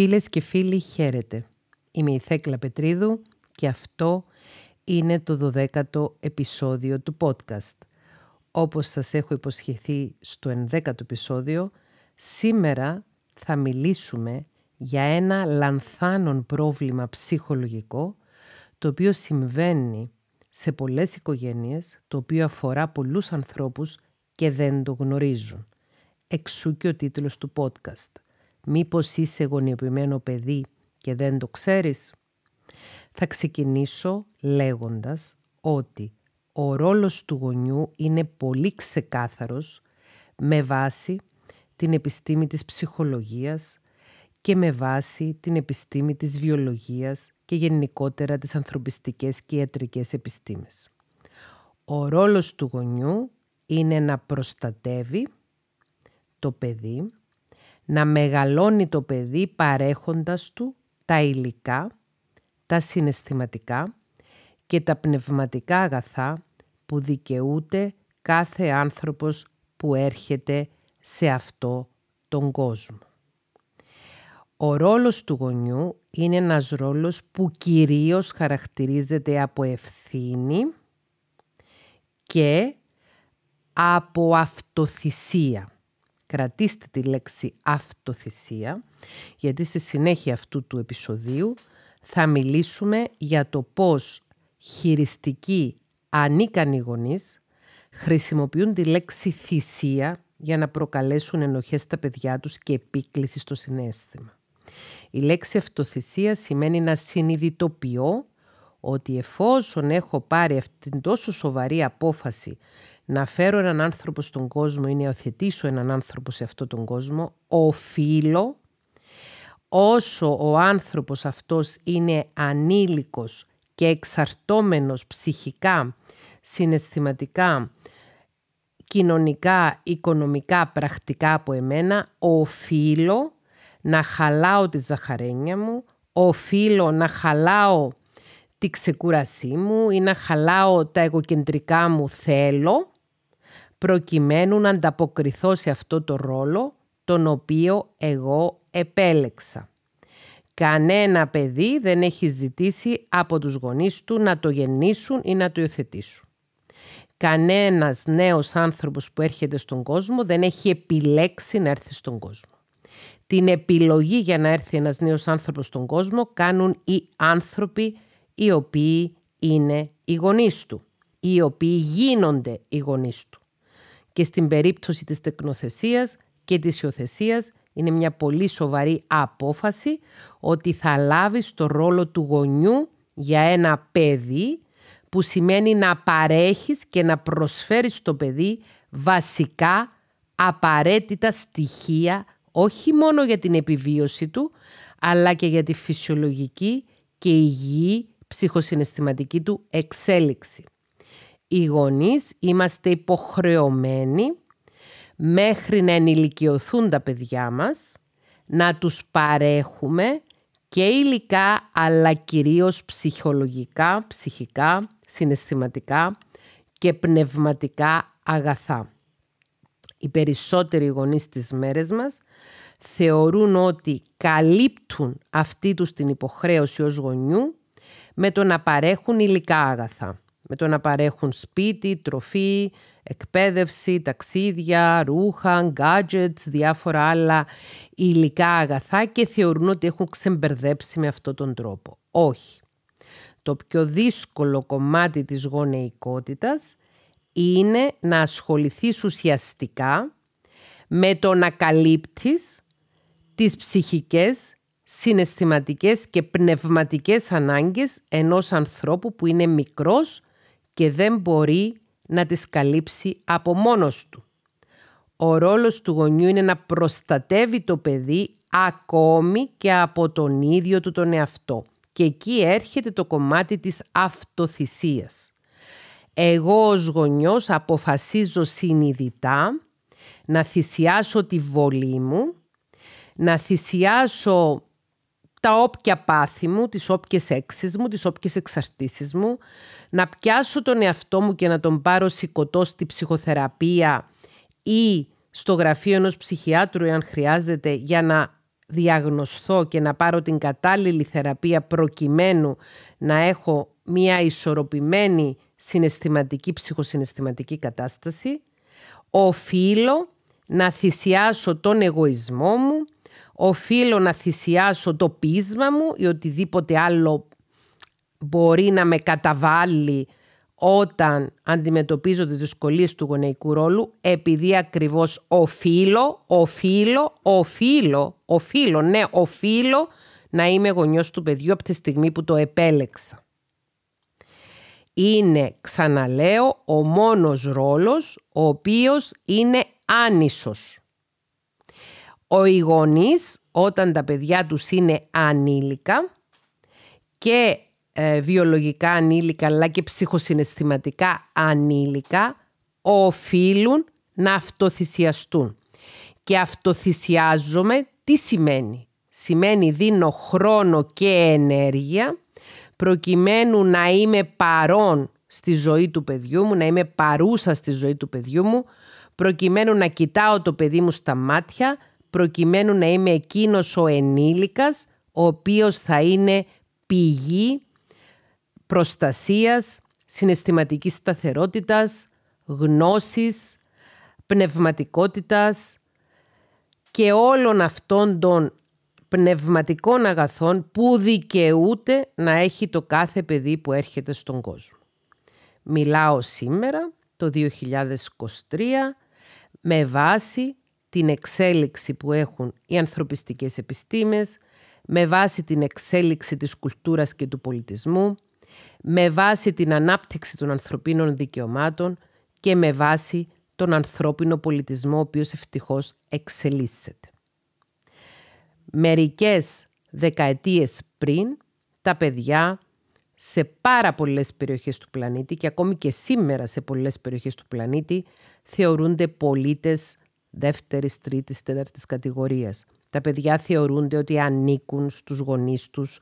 Φίλες και φίλοι, χαίρετε. Είμαι η Θέκλα Πετρίδου και αυτό είναι το 12ο επεισόδιο του podcast. Όπως σας έχω υποσχεθεί στο 11ο επεισόδιο, σήμερα θα μιλήσουμε για ένα λανθάνον πρόβλημα ψυχολογικό, το οποίο συμβαίνει σε πολλές οικογένειες, το οποίο αφορά πολλούς ανθρώπους και δεν το γνωρίζουν. Εξού και ο τίτλος του podcast – Μήπως είσαι γονιοποιημένο παιδί και δεν το ξέρεις. Θα ξεκινήσω λέγοντας ότι ο ρόλος του γονιού είναι πολύ ξεκάθαρος με βάση την επιστήμη της ψυχολογίας και με βάση την επιστήμη της βιολογίας και γενικότερα τις ανθρωπιστικές και ιατρικές επιστήμες. Ο ρόλος του γονιού είναι να προστατεύει το παιδί να μεγαλώνει το παιδί παρέχοντας του τα υλικά, τα συναισθηματικά και τα πνευματικά αγαθά που δικαιούται κάθε άνθρωπος που έρχεται σε αυτό τον κόσμο. Ο ρόλος του γονιού είναι ένας ρόλος που κυρίως χαρακτηρίζεται από ευθύνη και από αυτοθυσία. Κρατήστε τη λέξη αυτοθυσία, γιατί στη συνέχεια αυτού του επεισοδίου θα μιλήσουμε για το πώς χειριστικοί ανίκανοι γονείς χρησιμοποιούν τη λέξη θυσία για να προκαλέσουν ενοχές στα παιδιά τους και επίκληση στο συνέστημα. Η λέξη αυτοθυσία σημαίνει να συνειδητοποιώ ότι εφόσον έχω πάρει αυτήν τόσο σοβαρή απόφαση να φέρω έναν άνθρωπο στον κόσμο ή να υιοθετήσω έναν άνθρωπο σε αυτόν τον κόσμο, οφείλω όσο ο άνθρωπος αυτός είναι ανήλικος και εξαρτώμενος ψυχικά, συναισθηματικά, κοινωνικά, οικονομικά, πρακτικά από εμένα, οφείλω να χαλάω τη ζαχαρένια μου, οφείλω να χαλάω τη ξεκούρασή μου ή να χαλάω τα εγωκεντρικά μου θέλω προκειμένου να ανταποκριθώ σε αυτό το ρόλο τον οποίο εγώ επέλεξα. Κανένα παιδί δεν έχει ζητήσει από τους γονείς του να το γεννήσουν ή να το υιοθετήσουν. Κανένας νέος άνθρωπος που έρχεται στον κόσμο δεν έχει επιλέξει να έρθει στον κόσμο. Την επιλογή για να έρθει ένας νέος άνθρωπος στον κόσμο κάνουν οι άνθρωποι οι οποίοι είναι οι γονείς του, οι οποίοι γίνονται οι γονείς του και στην περίπτωση της τεκνοθεσίας και της υιοθεσίας είναι μια πολύ σοβαρή απόφαση ότι θα λάβεις το ρόλο του γονιού για ένα παιδί που σημαίνει να παρέχεις και να προσφέρεις στο παιδί βασικά απαραίτητα στοιχεία όχι μόνο για την επιβίωση του αλλά και για τη φυσιολογική και υγιή ψυχοσυναισθηματική του εξέλιξη οι γονείς είμαστε υποχρεωμένοι μέχρι να ενηλικιωθούν τα παιδιά μας, να τους παρέχουμε και υλικά αλλά κυρίως ψυχολογικά, ψυχικά, συναισθηματικά και πνευματικά αγαθά. Οι περισσότεροι γονείς της μέρες μας θεωρούν ότι καλύπτουν αυτή τους την υποχρέωση ως γονιού με το να παρέχουν υλικά αγαθά με το να παρέχουν σπίτι, τροφή, εκπαίδευση, ταξίδια, ρούχα, gadgets, διάφορα άλλα υλικά αγαθά και θεωρούν ότι έχουν ξεμπερδέψει με αυτόν τον τρόπο. Όχι. Το πιο δύσκολο κομμάτι της γονεϊκότητας είναι να ασχοληθείς ουσιαστικά με το να καλύπτεις τις ψυχικές, συναισθηματικές και πνευματικές ανάγκες ενός ανθρώπου που είναι μικρός και δεν μπορεί να τις καλύψει από μόνος του. Ο ρόλος του γονιού είναι να προστατεύει το παιδί ακόμη και από τον ίδιο του τον εαυτό. Και εκεί έρχεται το κομμάτι της αυτοθυσίας. Εγώ ως γονιός αποφασίζω συνειδητά να θυσιάσω τη βολή μου, να θυσιάσω τα όποια πάθη μου, τις όποιες έξεις μου, τις όποιες εξαρτήσεις μου, να πιάσω τον εαυτό μου και να τον πάρω σηκωτό στη ψυχοθεραπεία ή στο γραφείο ενός ψυχιάτρου εάν χρειάζεται για να διαγνωστώ και να πάρω την κατάλληλη θεραπεία προκειμένου να έχω μια ισορροπημένη συναισθηματική, ψυχοσυναισθηματική κατάσταση, οφείλω να θυσιάσω τον εγωισμό μου, οφείλω να θυσιάσω το πείσμα μου ή οτιδήποτε άλλο μπορεί να με καταβάλει όταν αντιμετωπίζω τις δυσκολίες του γονεϊκού ρόλου επειδή ακριβώς οφείλω, οφείλω, οφείλω, οφείλω, ναι, οφείλω να είμαι γονιός του παιδιού από τη στιγμή που το επέλεξα. Είναι, ξαναλέω, ο μόνος ρόλος ο οποίος είναι άνισος ο οι όταν τα παιδιά τους είναι ανήλικα και ε, βιολογικά ανήλικα αλλά και ψυχοσυναισθηματικά ανήλικα οφείλουν να αυτοθυσιαστούν. Και αυτοθυσιάζομαι τι σημαίνει. Σημαίνει δίνω χρόνο και ενέργεια προκειμένου να είμαι παρόν στη ζωή του παιδιού μου, να είμαι παρούσα στη ζωή του παιδιού μου, προκειμένου να κοιτάω το παιδί μου στα μάτια, προκειμένου να είμαι εκείνος ο ενήλικας, ο οποίος θα είναι πηγή προστασίας, συναισθηματικής σταθερότητας, γνώσης, πνευματικότητας και όλων αυτών των πνευματικών αγαθών που δικαιούται να έχει το κάθε παιδί που έρχεται στον κόσμο. Μιλάω σήμερα, το 2023, με βάση την εξέλιξη που έχουν οι ανθρωπιστικές επιστήμες, με βάση την εξέλιξη της κουλτούρας και του πολιτισμού, με βάση την ανάπτυξη των ανθρωπίνων δικαιωμάτων και με βάση τον ανθρώπινο πολιτισμό, ο οποίος ευτυχώς εξελίσσεται. Μερικές δεκαετίες πριν, τα παιδιά σε πάρα πολλές περιοχές του πλανήτη και ακόμη και σήμερα σε πολλές περιοχές του πλανήτη θεωρούνται πολίτες δεύτερης, τρίτης, τέταρτης κατηγορίας. Τα παιδιά θεωρούνται ότι ανήκουν στους γονείς τους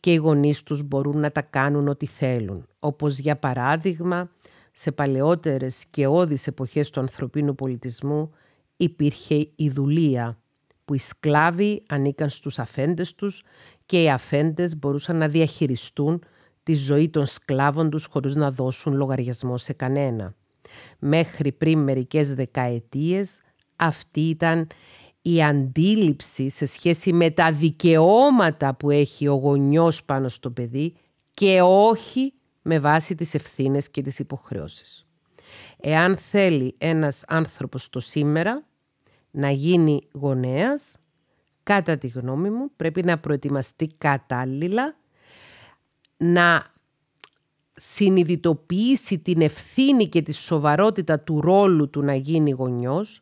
και οι γονείς τους μπορούν να τα κάνουν ό,τι θέλουν. Όπως για παράδειγμα, σε παλαιότερες και όδεις εποχές του ανθρωπίνου πολιτισμού υπήρχε η δουλεία, που οι σκλάβοι ανήκαν στους αφέντες τους και οι αφέντες μπορούσαν να διαχειριστούν τη ζωή των σκλάβων τους χωρίς να δώσουν λογαριασμό σε κανένα. Μέχρι πριν μερικές δεκαετίες αυτή ήταν η αντίληψη σε σχέση με τα δικαιώματα που έχει ο γονιός πάνω στο παιδί και όχι με βάση τις ευθύνες και τις υποχρεώσεις. Εάν θέλει ένας άνθρωπος το σήμερα να γίνει γονέας, κατά τη γνώμη μου πρέπει να προετοιμαστεί κατάλληλα, να συνειδητοποιήσει την ευθύνη και τη σοβαρότητα του ρόλου του να γίνει γονιός,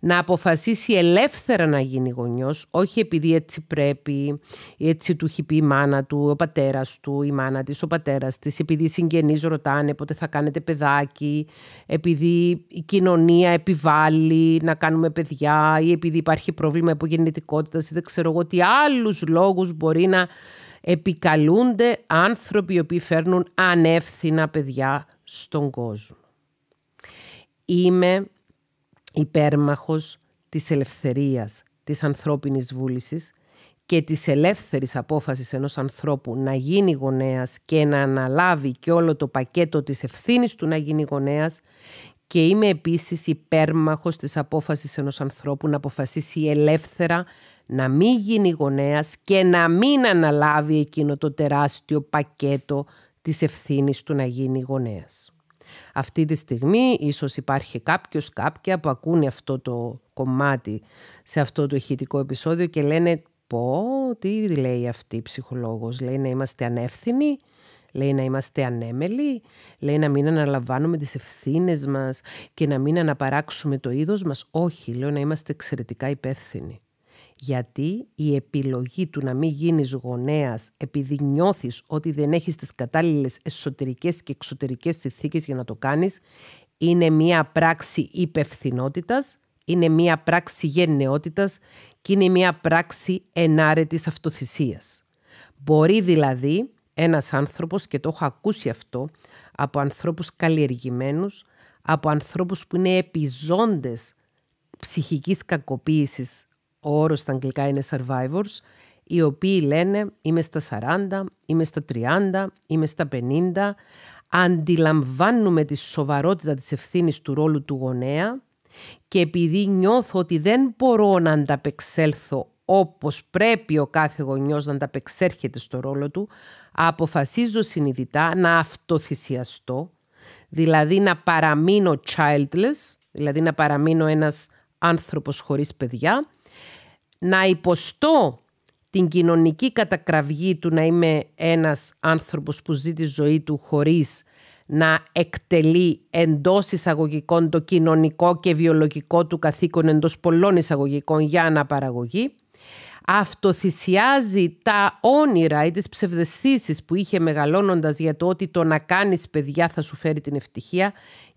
να αποφασίσει ελεύθερα να γίνει γονιός, όχι επειδή έτσι πρέπει, έτσι του έχει πει η μάνα του, ο πατέρας του, η μάνα της, ο πατέρας της, επειδή οι συγγενείς ρωτάνε πότε θα κάνετε παιδάκι, επειδή η κοινωνία επιβάλλει να κάνουμε παιδιά ή επειδή υπάρχει πρόβλημα υπογεννητικότητας ή δεν ξέρω εγώ τι άλλους λόγους μπορεί να επικαλούνται άνθρωποι οι οποίοι φέρνουν ανεύθυνα παιδιά στον κόσμο. Είμαι υπέρμαχος της ελευθερίας, της ανθρώπινης βούλησης και της ελεύθερης απόφασης ενός ανθρώπου να γίνει γονέας και να αναλάβει και όλο το πακέτο της ευθύνης του να γίνει γονέας και είμαι επίσης υπέρμαχος της απόφασης ενός ανθρώπου να αποφασίσει ελεύθερα να μην γίνει γονέας και να μην αναλάβει εκείνο το τεράστιο πακέτο της ευθύνης του να γίνει γονέας αυτή τη στιγμή. Ίσως υπάρχει κάποιος, κάποια που ακούνε αυτό το κομμάτι σε αυτό το ηχητικό επεισόδιο και λένε πω, τι λέει αυτή η ψυχολόγος, λέει να είμαστε ανεύθυνοι, λέει να είμαστε ανέμελοι, λέει να μην αναλαμβάνουμε τις ευθύνες μας και να μην αναπαράξουμε το είδος μας. Όχι, λέω να είμαστε εξαιρετικά υπεύθυνοι. Γιατί η επιλογή του να μην γίνεις γονέας επειδή νιώθεις ότι δεν έχεις τις κατάλληλες εσωτερικές και εξωτερικές συνθήκες για να το κάνεις είναι μια πράξη υπευθυνότητας, είναι μια πράξη γενναιότητας και είναι μια πράξη ενάρετης αυτοθυσίας. Μπορεί δηλαδή ένας άνθρωπος, και το έχω ακούσει αυτό, από ανθρώπους καλλιεργημένους, από ανθρώπους που είναι επιζώντες ψυχικής κακοποίησης ο όρος στα αγγλικά είναι survivors, οι οποίοι λένε είμαι στα 40, είμαι στα 30, είμαι στα 50, αντιλαμβάνουμε τη σοβαρότητα της ευθύνης του ρόλου του γονέα και επειδή νιώθω ότι δεν μπορώ να ανταπεξέλθω όπως πρέπει ο κάθε γονιός να ανταπεξέρχεται στο ρόλο του, αποφασίζω συνειδητά να αυτοθυσιαστώ, δηλαδή να παραμείνω childless, δηλαδή να παραμείνω ένας άνθρωπος χωρίς παιδιά να υποστώ την κοινωνική κατακραυγή του να είμαι ένας άνθρωπος που ζει τη ζωή του χωρίς να εκτελεί εντός εισαγωγικών το κοινωνικό και βιολογικό του καθήκον εντός πολλών εισαγωγικών για αναπαραγωγή, αυτοθυσιάζει τα όνειρα ή τις ψευδεστήσεις που είχε μεγαλώνοντας για το ότι το να κάνεις παιδιά θα σου φέρει την ευτυχία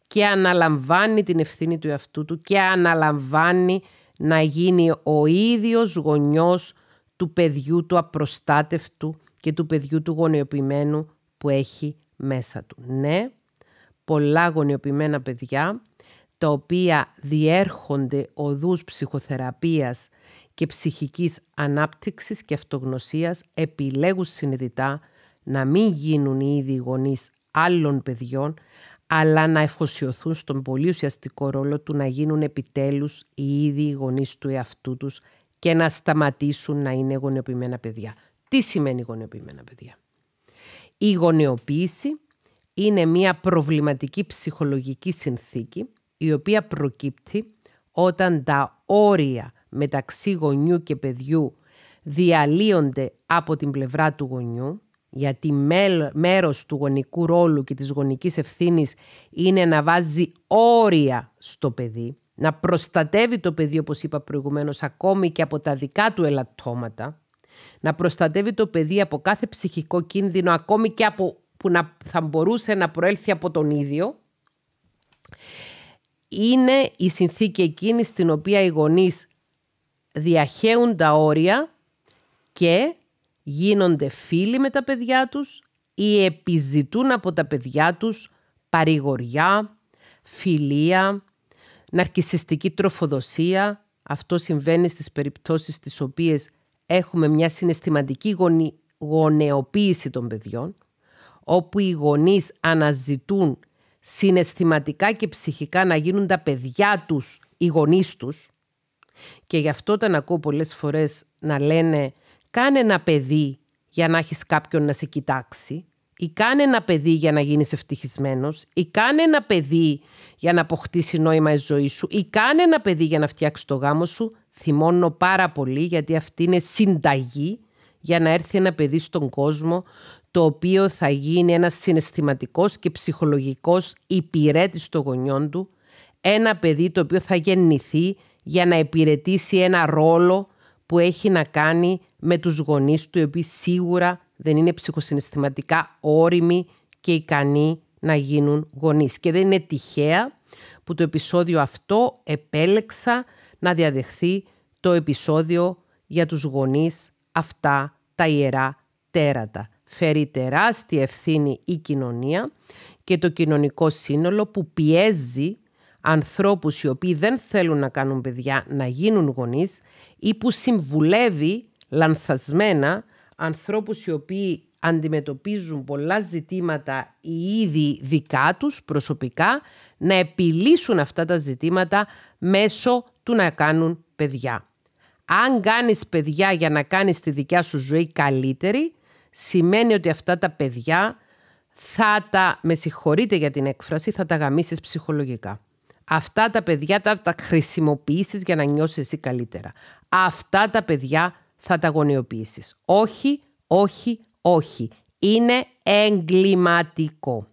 και αναλαμβάνει την ευθύνη του εαυτού του και αναλαμβάνει να γίνει ο ίδιος γονιός του παιδιού του απροστάτευτου και του παιδιού του γονιοποιημένου που έχει μέσα του. Ναι, πολλά γονιοποιημένα παιδιά τα οποία διέρχονται οδούς ψυχοθεραπείας και ψυχικής ανάπτυξης και αυτογνωσίας επιλέγουν συνειδητά να μην γίνουν ήδη γονείς άλλων παιδιών αλλά να εφοσιωθούν στον πολύ ουσιαστικό ρόλο του να γίνουν επιτέλους οι ίδιοι γονείς του εαυτού τους και να σταματήσουν να είναι γονεοποιημένα παιδιά. Τι σημαίνει γονεοποιημένα παιδιά. Η γονεοποίηση είναι μια προβληματική ψυχολογική συνθήκη η οποία προκύπτει όταν τα όρια μεταξύ γονιού και παιδιού διαλύονται από την πλευρά του γονιού γιατί μέρος του γονικού ρόλου και της γονικής ευθύνης είναι να βάζει όρια στο παιδί, να προστατεύει το παιδί, όπως είπα προηγουμένως, ακόμη και από τα δικά του ελαττώματα, να προστατεύει το παιδί από κάθε ψυχικό κίνδυνο, ακόμη και από που να, θα μπορούσε να προέλθει από τον ίδιο, είναι η συνθήκη εκείνη στην οποία οι γονείς διαχέουν τα όρια και γίνονται φίλοι με τα παιδιά τους ή επιζητούν από τα παιδιά τους παρηγοριά, φιλία, ναρκισιστική τροφοδοσία. Αυτό συμβαίνει στις περιπτώσεις τις οποίες έχουμε μια συναισθηματική γονι... γονεοποίηση των παιδιών, όπου οι γονείς αναζητούν συναισθηματικά και ψυχικά να γίνουν τα παιδιά τους οι γονείς τους και γι' αυτό όταν ακούω πολλές φορές να λένε Κάνε ένα παιδί για να έχεις κάποιον να σε κοιτάξει ή κάνε ένα παιδί για να γίνεις ευτυχισμένος ή κάνε ένα παιδί για να αποκτήσει νόημα η ζωή σου ή κάνε ένα παιδί για να φτιάξει το γάμο σου. Θυμώνω πάρα πολύ γιατί αυτή είναι συνταγή για να έρθει ένα παιδί στον κόσμο το οποίο θα γίνει ένας συναισθηματικός και ψυχολογικός υπηρέτης των γονιών του, ένα παιδί το οποίο θα γεννηθεί για να υπηρετήσει ένα ρόλο που έχει να κάνει με τους γονείς του, οι οποίοι σίγουρα δεν είναι ψυχοσυναισθηματικά όριμοι και ικανοί να γίνουν γονείς. Και δεν είναι τυχαία που το επεισόδιο αυτό επέλεξα να διαδεχθεί το επεισόδιο για τους γονείς αυτά τα ιερά τέρατα. Φέρει τεράστια ευθύνη η κοινωνία και το κοινωνικό σύνολο που πιέζει ανθρώπους οι οποίοι δεν θέλουν να κάνουν παιδιά να γίνουν γονείς ή που συμβουλεύει λανθασμένα ανθρώπους οι οποίοι αντιμετωπίζουν πολλά ζητήματα οι ήδη δικά τους προσωπικά να επιλύσουν αυτά τα ζητήματα μέσω του να κάνουν παιδιά. Αν κάνεις παιδιά για να κάνεις τη δικιά σου ζωή καλύτερη, σημαίνει ότι αυτά τα παιδιά θα τα, με συγχωρείτε για την έκφραση, θα τα γαμίσεις ψυχολογικά. Αυτά τα παιδιά θα τα χρησιμοποιήσεις για να νιώσεις εσύ καλύτερα. Αυτά τα παιδιά θα τα Όχι, όχι, όχι. Είναι εγκληματικό.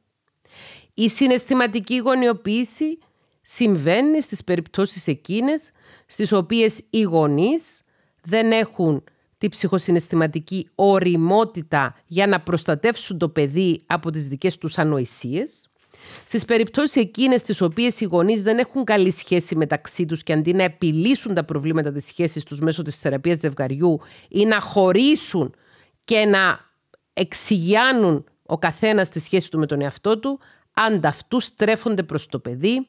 Η συναισθηματική γονιοποίηση συμβαίνει στις περιπτώσεις εκείνες στις οποίες οι γονείς δεν έχουν τη ψυχοσυναισθηματική οριμότητα για να προστατεύσουν το παιδί από τις δικές τους ανοησίες Στις περιπτώσεις εκείνες τις οποίες οι γονείς δεν έχουν καλή σχέση μεταξύ τους και αντί να επιλύσουν τα προβλήματα της σχέσης τους μέσω της θεραπείας ζευγαριού ή να χωρίσουν και να εξηγιάνουν ο καθένας τη σχέση του με τον εαυτό του, ανταυτού στρέφονται προς το παιδί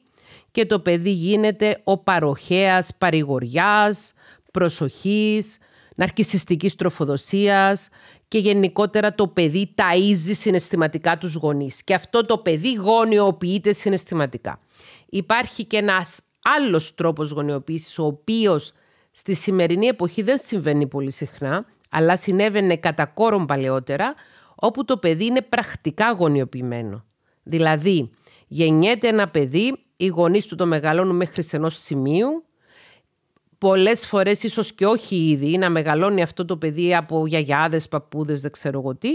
και το παιδί γίνεται ο παροχέας παρηγοριάς, προσοχής, ναρκισιστικής τροφοδοσίας και γενικότερα το παιδί ταΐζει συναισθηματικά τους γονείς. Και αυτό το παιδί γονιοποιείται συναισθηματικά. Υπάρχει και ένας άλλος τρόπος γονιοποίησης, ο οποίος στη σημερινή εποχή δεν συμβαίνει πολύ συχνά, αλλά συνέβαινε κατά κόρον παλαιότερα, όπου το παιδί είναι πρακτικά γονιοποιημένο. Δηλαδή, γεννιέται ένα παιδί, οι γονείς του το μεγαλώνουν μέχρι ενός σημείου, πολλές φορές ίσως και όχι ήδη να μεγαλώνει αυτό το παιδί από γιαγιάδες, παππούδες, δεν ξέρω εγώ τι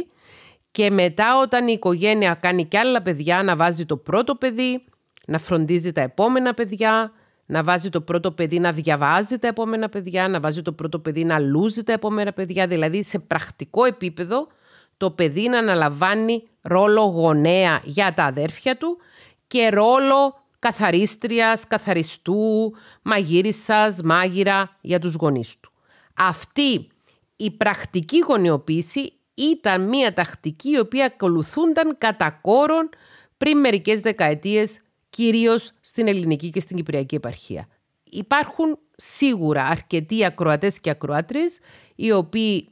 και μετά όταν η οικογένεια κάνει και άλλα παιδιά να βάζει το πρώτο παιδί, να φροντίζει τα επόμενα παιδιά, να βάζει το πρώτο παιδί να διαβάζει τα επόμενα παιδιά, να βάζει το πρώτο παιδί να λούζει τα επόμενα παιδιά, δηλαδή σε πρακτικό επίπεδο το παιδί να αναλαμβάνει ρόλο γονέα για τα αδέρφια του και ρόλο καθαρίστριας, καθαριστού, μαγείρισας, μάγειρα για τους γονείς του. Αυτή η πρακτική γονιοποίηση ήταν μια τακτική η οποία ακολουθούνταν κατά κόρον πριν μερικές δεκαετίες κυρίως στην ελληνική και στην κυπριακή επαρχία. Υπάρχουν σίγουρα αρκετοί ακροατές και ακροάτρες οι οποίοι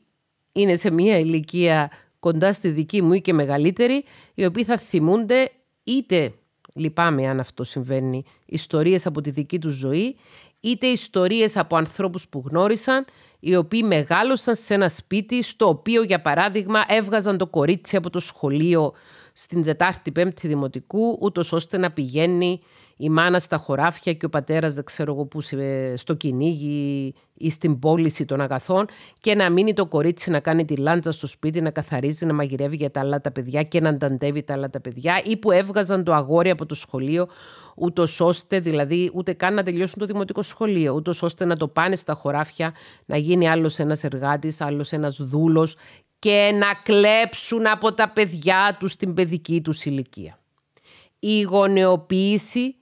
είναι σε μια ηλικία κοντά στη δική μου ή και μεγαλύτερη οι οποίοι θα θυμούνται είτε λυπάμαι αν αυτό συμβαίνει, ιστορίες από τη δική τους ζωή, είτε ιστορίες από ανθρώπους που γνώρισαν, οι οποίοι μεγάλωσαν σε ένα σπίτι στο οποίο, για παράδειγμα, έβγαζαν το κορίτσι από το σχολείο στην Δετάρτη Πέμπτη Δημοτικού, ούτως ώστε να πηγαίνει η μάνα στα χωράφια και ο πατέρας δεν ξέρω εγώ που στο κυνήγι ή στην πώληση των αγαθών και να μείνει το κορίτσι να κάνει τη λάντζα στο σπίτι, να καθαρίζει, να μαγειρεύει για τα άλλα τα παιδιά και να ανταντεύει τα άλλα τα παιδιά ή που έβγαζαν το αγόρι από το σχολείο ούτως ώστε δηλαδή ούτε καν να τελειώσουν το δημοτικό σχολείο, ούτως ώστε να το πάνε στα χωράφια, να γίνει άλλος ένας εργάτης, άλλος ένας δούλος και να κλέψουν από τα παιδιά τους την παιδική τους ηλικία. Η γονεοποίηση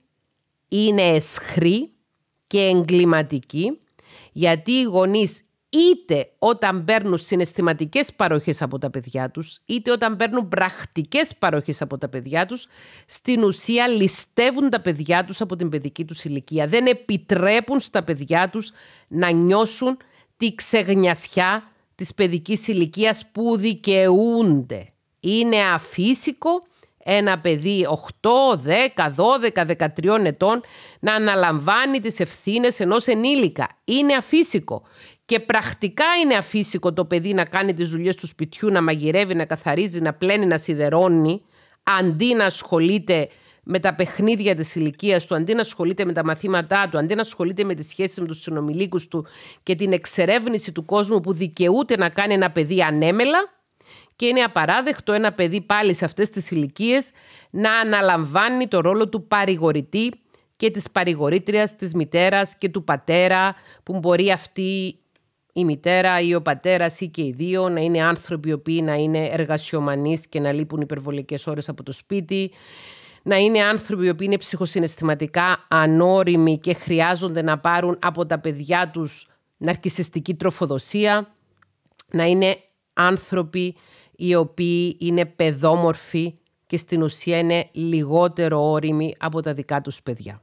είναι εσχρή και εγκληματική γιατί οι γονείς είτε όταν παίρνουν συναισθηματικές παροχές από τα παιδιά τους, είτε όταν παίρνουν πρακτικές παροχές από τα παιδιά τους, στην ουσία ληστεύουν τα παιδιά τους από την παιδική τους ηλικία. Δεν επιτρέπουν στα παιδιά τους να νιώσουν τη ξεγνιασιά της παιδικής ηλικίας που δικαιούνται. Είναι αφύσικο ένα παιδί 8, 10, 12, 13 ετών να αναλαμβάνει τις ευθύνες ενός ενήλικα. Είναι αφύσικο. Και πρακτικά είναι αφύσικο το παιδί να κάνει τις δουλειές του σπιτιού, να μαγειρεύει, να καθαρίζει, να πλένει, να σιδερώνει, αντί να ασχολείται με τα παιχνίδια της ηλικίας του, αντί να ασχολείται με τα μαθήματά του, αντί να ασχολείται με τις σχέσεις με τους συνομιλίκους του και την εξερεύνηση του κόσμου που δικαιούται να κάνει ένα παιδί ανέμελα, και είναι απαράδεκτο ένα παιδί πάλι σε αυτές τις ηλικίες να αναλαμβάνει το ρόλο του παρηγορητή και της παρηγορήτριας της μητέρας και του πατέρα που μπορεί αυτή η μητέρα ή ο πατέρας ή και οι δύο να είναι άνθρωποι οι οποίοι να είναι εργασιομανείς και να λείπουν υπερβολικές ώρες από το σπίτι να είναι άνθρωποι οι οποίοι είναι ψυχοσυναισθηματικά ανώριμοι και χρειάζονται να πάρουν από τα παιδιά τους ναρκισιστική τροφοδοσία, να είναι άνθρωποι οι οποίοι είναι παιδόμορφοι και στην ουσία είναι λιγότερο όριμοι από τα δικά τους παιδιά.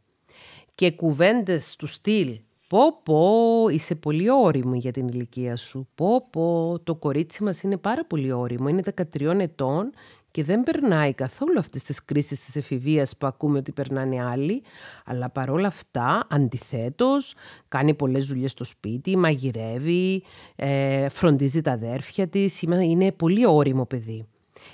Και κουβέντες του στυλ «Πω πω, είσαι πολύ όριμη για την ηλικία σου. Πω πω, το κορίτσι μας είναι πάρα πολύ όριμο. Είναι 13 ετών και δεν περνάει καθόλου αυτές τις κρίσεις της εφηβείας που ακούμε ότι περνάνε άλλοι, αλλά παρόλα αυτά αντιθέτως κάνει πολλές δουλειές στο σπίτι, μαγειρεύει, ε, φροντίζει τα αδέρφια της, είναι πολύ όριμο παιδί.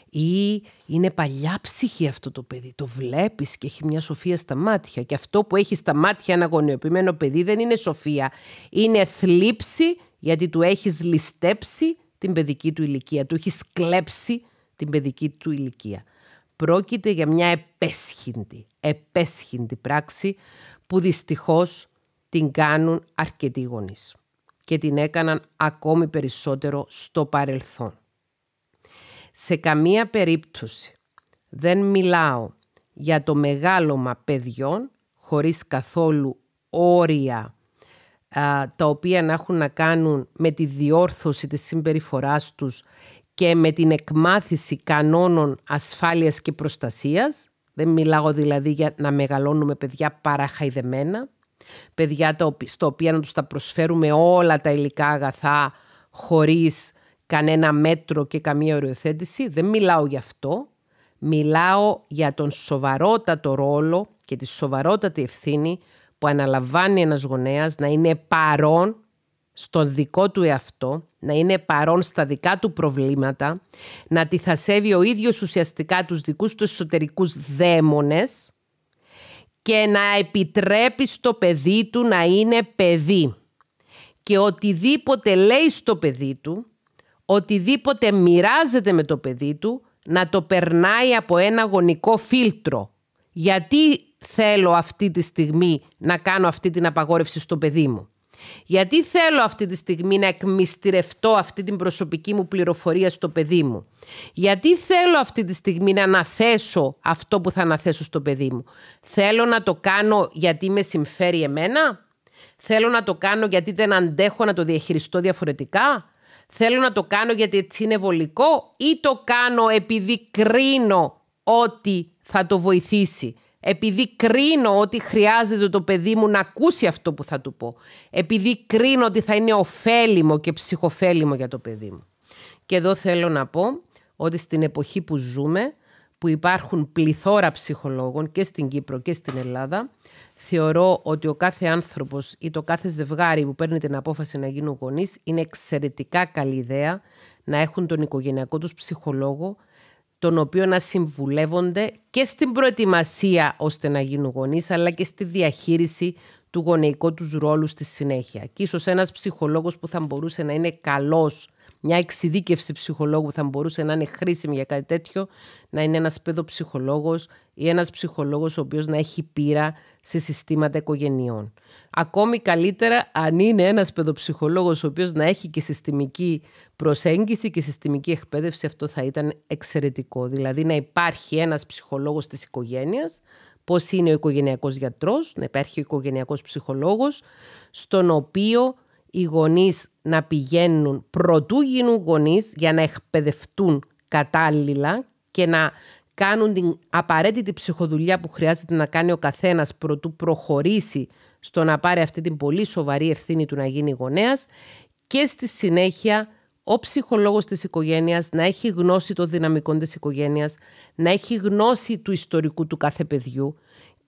Ή είναι παλιά ψυχή αυτό το παιδί, το βλέπεις και έχει μια σοφία στα μάτια και αυτό που έχει στα μάτια ένα γονιοποιημένο παιδί δεν είναι σοφία, είναι θλίψη γιατί του έχεις ληστέψει την παιδική του ηλικία, του έχεις κλέψει την παιδική του ηλικία. Πρόκειται για μια επέσχυντη, επέσχυντη πράξη που δυστυχώς την κάνουν αρκετοί γονείς και την έκαναν ακόμη περισσότερο στο παρελθόν. Σε καμία περίπτωση δεν μιλάω για το μεγάλωμα παιδιών χωρίς καθόλου όρια τα οποία να έχουν να κάνουν με τη διόρθωση της συμπεριφοράς τους και με την εκμάθηση κανόνων ασφάλειας και προστασίας. Δεν μιλάω δηλαδή για να μεγαλώνουμε παιδιά παραχαϊδεμένα, παιδιά στο οποία να τους τα προσφέρουμε όλα τα υλικά αγαθά χωρίς κανένα μέτρο και καμία οριοθέτηση. Δεν μιλάω γι' αυτό. Μιλάω για τον σοβαρότατο ρόλο και τη σοβαρότατη ευθύνη που αναλαμβάνει ένας γονέας να είναι παρόν στο δικό του εαυτό, να είναι παρόν στα δικά του προβλήματα, να τη θασεύει ο ίδιος ουσιαστικά τους δικούς του εσωτερικούς δαίμονες και να επιτρέπει στο παιδί του να είναι παιδί. Και οτιδήποτε λέει στο παιδί του, οτιδήποτε μοιράζεται με το παιδί του, να το περνάει από ένα γονικό φίλτρο. Γιατί θέλω αυτή τη στιγμή να κάνω αυτή την απαγόρευση στο παιδί μου. Γιατί θέλω αυτή τη στιγμή να εκμυστηρευτώ αυτή την προσωπική μου πληροφορία στο παιδί μου. Γιατί θέλω αυτή τη στιγμή να αναθέσω αυτό που θα αναθέσω στο παιδί μου. Θέλω να το κάνω γιατί με συμφέρει εμένα. Θέλω να το κάνω γιατί δεν αντέχω να το διαχειριστώ διαφορετικά. Θέλω να το κάνω γιατί έτσι είναι βολικό ή το κάνω επειδή κρίνω ότι θα το βοηθήσει επειδή κρίνω ότι χρειάζεται το παιδί μου να ακούσει αυτό που θα του πω, επειδή κρίνω ότι θα είναι ωφέλιμο και ψυχοφέλιμο για το παιδί μου. Και εδώ θέλω να πω ότι στην εποχή που ζούμε, που υπάρχουν πληθώρα ψυχολόγων και στην Κύπρο και στην Ελλάδα, θεωρώ ότι ο κάθε άνθρωπος ή το κάθε ζευγάρι που παίρνει την απόφαση να γίνουν γονείς είναι εξαιρετικά καλή ιδέα να έχουν τον οικογενειακό τους ψυχολόγο τον οποίο να συμβουλεύονται και στην προετοιμασία ώστε να γίνουν γονείς, αλλά και στη διαχείριση του γονεϊκού τους ρόλου στη συνέχεια. Και ίσως ένας ψυχολόγος που θα μπορούσε να είναι καλός, μια εξειδίκευση ψυχολόγου που θα μπορούσε να είναι χρήσιμη για κάτι τέτοιο, να είναι ένας παιδοψυχολόγος ή ένας ψυχολόγος ο οποίος να έχει πείρα σε συστήματα οικογενειών. Ακόμη καλύτερα αν είναι ένας παιδοψυχολόγος ο οποίος να έχει και συστημική προσέγγιση και συστημική εκπαίδευση αυτό θα ήταν εξαιρετικό. Δηλαδή να υπάρχει ένας ψυχολόγος της οικογένειας πώς είναι ο οικογενειακός γιατρός, να υπάρχει ο οικογενειακός ψυχολόγος, στον οποίο οι γονείς να πηγαίνουν πρωτού γίνουν γονείς για να εκπαιδευτούν κατάλληλα και να κάνουν την απαραίτητη ψυχοδουλειά που χρειάζεται να κάνει ο καθένας προτού προχωρήσει στο να πάρει αυτή την πολύ σοβαρή ευθύνη του να γίνει γονέας και στη συνέχεια ο ψυχολόγος της οικογένειας να έχει γνώση των δυναμικών της οικογένειας, να έχει γνώση του ιστορικού του κάθε παιδιού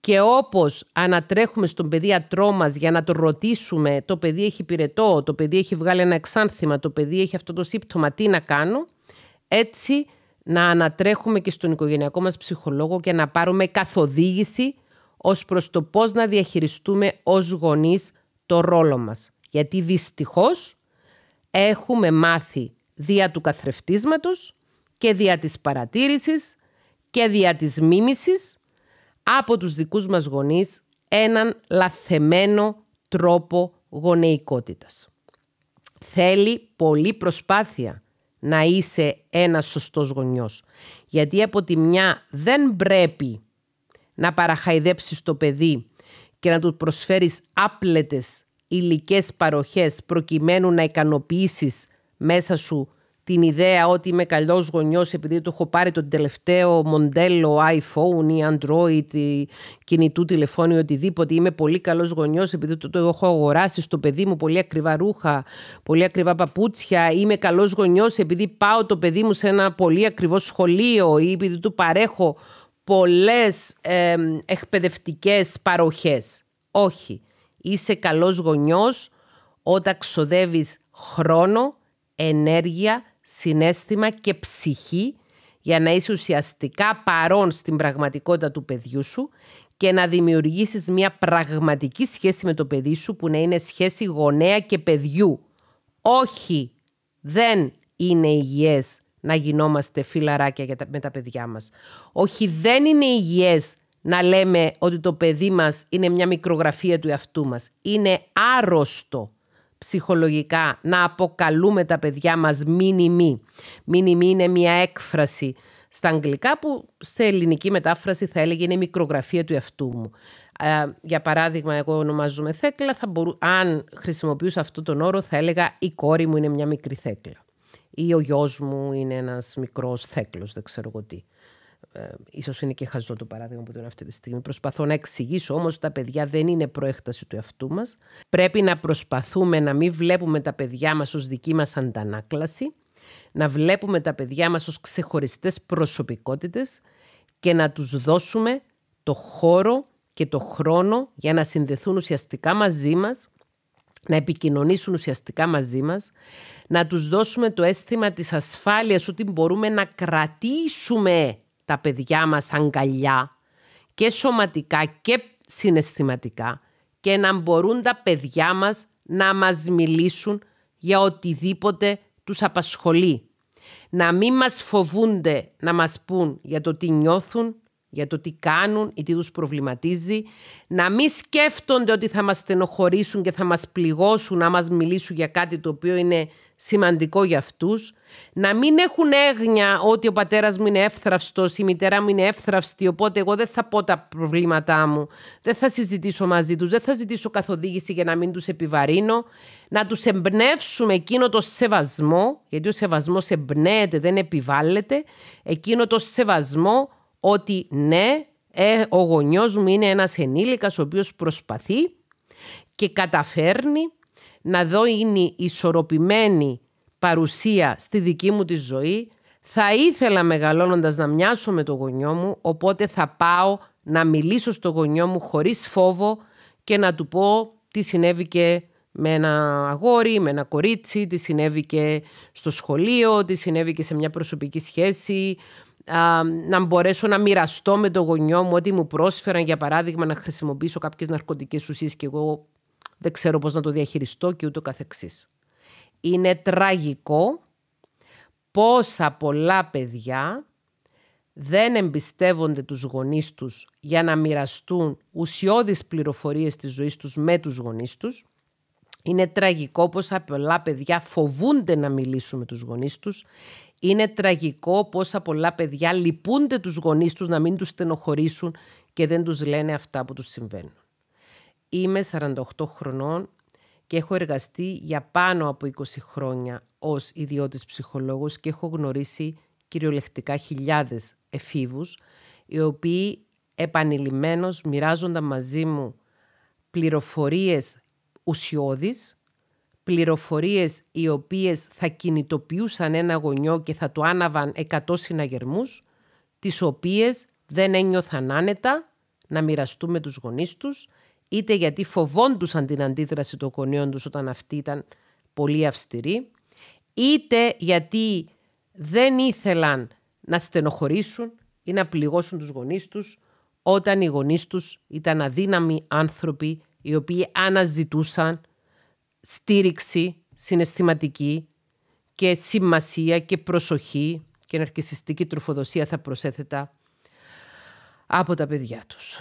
και όπως ανατρέχουμε στον παιδίατρό μας για να το ρωτήσουμε το παιδί έχει πυρετό, το παιδί έχει βγάλει ένα εξάνθημα, το παιδί έχει αυτό το σύμπτωμα, τι να κάνω, έτσι να ανατρέχουμε και στον οικογενειακό μας ψυχολόγο και να πάρουμε καθοδήγηση ως προς το πώς να διαχειριστούμε ως γονείς το ρόλο μας. Γιατί δυστυχώς έχουμε μάθει δια του καθρεφτίσματος και δια της παρατήρησης και δια της μίμησης από τους δικούς μας γονείς έναν λαθεμένο τρόπο γονεϊκότητας. Θέλει πολλή προσπάθεια να είσαι ένας σωστός γονιός. Γιατί από τη μια δεν πρέπει να παραχαϊδέψεις το παιδί και να του προσφέρεις άπλετες υλικές παροχές προκειμένου να ικανοποιήσεις μέσα σου την ιδέα ότι είμαι καλός γονιός επειδή το έχω πάρει το τελευταίο μοντέλο iPhone ή Android ή κινητού τηλεφώνου ή οτιδήποτε. Είμαι πολύ καλός γονιός επειδή το, έχω αγοράσει στο παιδί μου πολύ ακριβά ρούχα, πολύ ακριβά παπούτσια. Είμαι καλός γονιός επειδή πάω το παιδί μου σε ένα πολύ ακριβό σχολείο ή επειδή του παρέχω πολλές ε, εκπαιδευτικές παροχές. Όχι. Είσαι καλός γονιός όταν ξοδεύεις χρόνο, ενέργεια συνέστημα και ψυχή για να είσαι ουσιαστικά παρόν στην πραγματικότητα του παιδιού σου και να δημιουργήσεις μια πραγματική σχέση με το παιδί σου που να είναι σχέση γονέα και παιδιού. Όχι, δεν είναι υγιές να γινόμαστε φιλαράκια με τα παιδιά μας. Όχι, δεν είναι υγιές να λέμε ότι το παιδί μας είναι μια μικρογραφία του εαυτού μας. Είναι άρρωστο ψυχολογικά να αποκαλούμε τα παιδιά μας μήνυμοι. Μήνυμοι είναι μια έκφραση στα αγγλικά που σε ελληνική μετάφραση θα έλεγε είναι μικρογραφία του εαυτού μου. Ε, για παράδειγμα, εγώ ονομάζομαι Θέκλα, θα μπορού, αν χρησιμοποιούσα αυτό τον όρο θα έλεγα η κόρη μου είναι μια μικρή Θέκλα ή ο γιος μου είναι ένας μικρός Θέκλος, δεν ξέρω εγώ τι ε, ίσως είναι και χαζό το παράδειγμα που δίνω αυτή τη στιγμή. Προσπαθώ να εξηγήσω όμως τα παιδιά δεν είναι προέκταση του εαυτού μας. Πρέπει να προσπαθούμε να μην βλέπουμε τα παιδιά μας ως δική μας αντανάκλαση, να βλέπουμε τα παιδιά μας ως ξεχωριστές προσωπικότητες και να τους δώσουμε το χώρο και το χρόνο για να συνδεθούν ουσιαστικά μαζί μας, να επικοινωνήσουν ουσιαστικά μαζί μας, να τους δώσουμε το αίσθημα της ασφάλειας ότι μπορούμε να κρατήσουμε τα παιδιά μας αγκαλιά και σωματικά και συναισθηματικά και να μπορούν τα παιδιά μας να μας μιλήσουν για οτιδήποτε τους απασχολεί. Να μην μας φοβούνται να μας πούν για το τι νιώθουν, για το τι κάνουν ή τι τους προβληματίζει. Να μην σκέφτονται ότι θα μας στενοχωρήσουν και θα μας πληγώσουν να μας μιλήσουν για κάτι το οποίο είναι σημαντικό για αυτούς, να μην έχουν έγνοια ότι ο πατέρας μου είναι εύθραυστος, η μητέρα μου είναι εύθραυστη, οπότε εγώ δεν θα πω τα προβλήματά μου, δεν θα συζητήσω μαζί τους, δεν θα ζητήσω καθοδήγηση για να μην τους επιβαρύνω, να τους εμπνεύσουμε εκείνο το σεβασμό, γιατί ο σεβασμός εμπνέεται, δεν επιβάλλεται, εκείνο το σεβασμό ότι ναι, ε, ο γονιός μου είναι ένας ενήλικας ο οποίος προσπαθεί και καταφέρνει να δω είναι ισορροπημένη παρουσία στη δική μου τη ζωή. Θα ήθελα μεγαλώνοντας να μοιάσω με το γονιό μου, οπότε θα πάω να μιλήσω στο γονιό μου χωρίς φόβο και να του πω τι συνέβηκε με ένα αγόρι, με ένα κορίτσι, τι συνέβηκε στο σχολείο, τι συνέβηκε σε μια προσωπική σχέση, να μπορέσω να μοιραστώ με το γονιό μου ότι μου πρόσφεραν για παράδειγμα να χρησιμοποιήσω κάποιες ναρκωτικές ουσίες και εγώ δεν ξέρω πώς να το διαχειριστώ και ούτω καθεξής. Είναι τραγικό πόσα πολλά παιδιά δεν εμπιστεύονται τους γονείς τους για να μοιραστούν ουσιώδεις πληροφορίες της ζωής τους με τους γονείς τους. Είναι τραγικό πόσα πολλά παιδιά φοβούνται να μιλήσουν με τους γονείς τους. Είναι τραγικό πόσα πολλά παιδιά λυπούνται τους γονείς τους να μην τους στενοχωρήσουν και δεν τους λένε αυτά που τους συμβαίνουν. Είμαι 48 χρονών και έχω εργαστεί για πάνω από 20 χρόνια ως ιδιώτης ψυχολόγος και έχω γνωρίσει κυριολεκτικά χιλιάδες εφήβους, οι οποίοι επανειλημμένως μοιράζονταν μαζί μου πληροφορίες ουσιώδεις, πληροφορίες οι οποίες θα κινητοποιούσαν ένα γονιό και θα του άναβαν 100 συναγερμούς, τις οποίες δεν ένιωθαν άνετα να μοιραστούμε τους γονείς τους, είτε γιατί φοβόντουσαν την αντίδραση των γονιών τους όταν αυτή ήταν πολύ αυστηρή, είτε γιατί δεν ήθελαν να στενοχωρήσουν ή να πληγώσουν τους γονείς τους όταν οι γονείς τους ήταν αδύναμοι άνθρωποι οι οποίοι αναζητούσαν στήριξη συναισθηματική και σημασία και προσοχή και ναρκισιστική τροφοδοσία θα προσέθετα από τα παιδιά τους.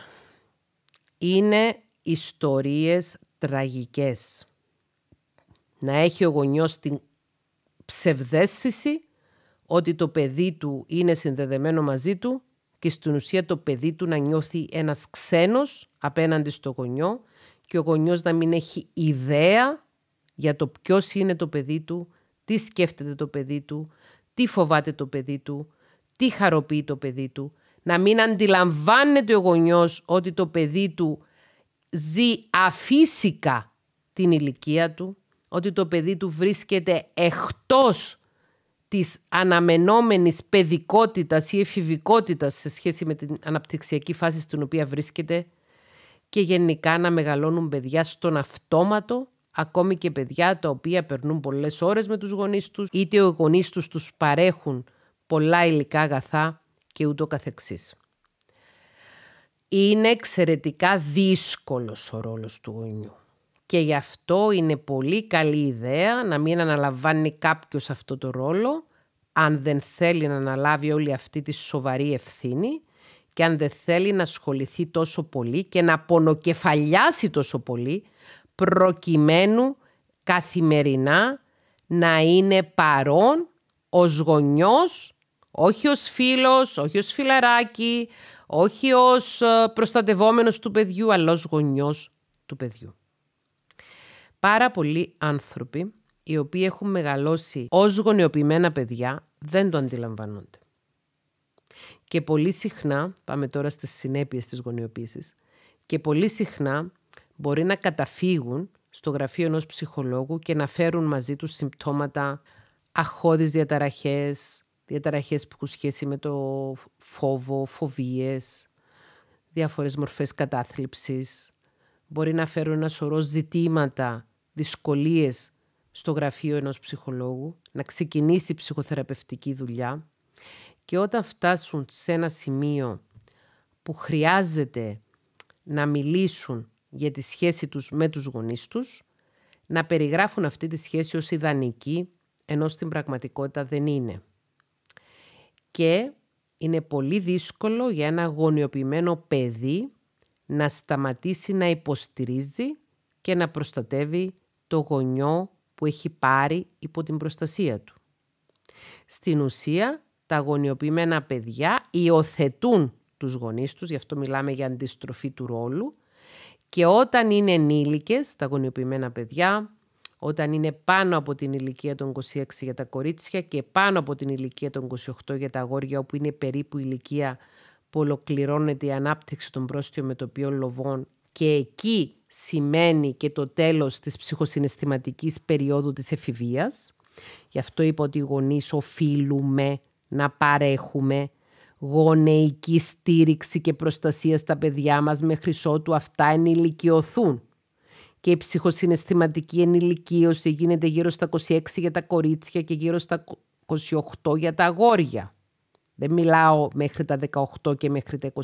Είναι ιστορίες τραγικές. Να έχει ο γονιός την ψευδέστηση ότι το παιδί του είναι συνδεδεμένο μαζί του και στην ουσία το παιδί του να νιώθει ένας ξένος απέναντι στο γονιό και ο γονιός να μην έχει ιδέα για το ποιος είναι το παιδί του, τι σκέφτεται το παιδί του, τι φοβάται το παιδί του, τι χαροποιεί το παιδί του. Να μην αντιλαμβάνεται ο γονιός ότι το παιδί του ζει αφύσικα την ηλικία του, ότι το παιδί του βρίσκεται εκτός της αναμενόμενης παιδικότητας ή εφηβικότητας σε σχέση με την αναπτυξιακή φάση στην οποία βρίσκεται και γενικά να μεγαλώνουν παιδιά στον αυτόματο, ακόμη και παιδιά τα οποία περνούν πολλές ώρες με τους γονείς τους, είτε οι γονείς τους τους παρέχουν πολλά υλικά αγαθά και ούτω καθεξής. Είναι εξαιρετικά δύσκολος ο ρόλος του γονιού. Και γι' αυτό είναι πολύ καλή ιδέα να μην αναλαμβάνει κάποιος αυτό το ρόλο, αν δεν θέλει να αναλάβει όλη αυτή τη σοβαρή ευθύνη και αν δεν θέλει να ασχοληθεί τόσο πολύ και να πονοκεφαλιάσει τόσο πολύ, προκειμένου καθημερινά να είναι παρόν ως γονιός, όχι ως φίλος, όχι ως φιλαράκι, όχι ως ε, προστατευόμενος του παιδιού, αλλά ως γονιός του παιδιού. Πάρα πολλοί άνθρωποι οι οποίοι έχουν μεγαλώσει ως γονεοποιημένα παιδιά δεν το αντιλαμβάνονται. Και πολύ συχνά, πάμε τώρα στις συνέπειες της γονιοποίησης, και πολύ συχνά μπορεί να καταφύγουν στο γραφείο ενός ψυχολόγου και να φέρουν μαζί τους συμπτώματα αχώδεις διαταραχές, διαταραχές που έχουν σχέση με το φόβο, φοβίες, διάφορες μορφές κατάθλιψης. Μπορεί να φέρουν ένα σωρό ζητήματα, δυσκολίες στο γραφείο ενός ψυχολόγου, να ξεκινήσει ψυχοθεραπευτική δουλειά και όταν φτάσουν σε ένα σημείο που χρειάζεται να μιλήσουν για τη σχέση τους με τους γονείς τους, να περιγράφουν αυτή τη σχέση ως ιδανική, ενώ στην πραγματικότητα δεν είναι και είναι πολύ δύσκολο για ένα γονιοποιημένο παιδί να σταματήσει να υποστηρίζει και να προστατεύει το γονιό που έχει πάρει υπό την προστασία του. Στην ουσία, τα γονιοποιημένα παιδιά υιοθετούν τους γονείς τους, γι' αυτό μιλάμε για αντιστροφή του ρόλου, και όταν είναι ενήλικες, τα γονιοποιημένα παιδιά όταν είναι πάνω από την ηλικία των 26 για τα κορίτσια και πάνω από την ηλικία των 28 για τα αγόρια, όπου είναι περίπου ηλικία που ολοκληρώνεται η ανάπτυξη των μετοπιών λοβών και εκεί σημαίνει και το τέλος της ψυχοσυναισθηματικής περίοδου της εφηβείας. Γι' αυτό είπα ότι οι γονείς οφείλουμε να παρέχουμε γονεϊκή στήριξη και προστασία στα παιδιά μας μέχρι ότου αυτά ενηλικιωθούν και η ψυχοσυναισθηματική ενηλικίωση γίνεται γύρω στα 26 για τα κορίτσια και γύρω στα 28 για τα αγόρια. Δεν μιλάω μέχρι τα 18 και μέχρι τα 21.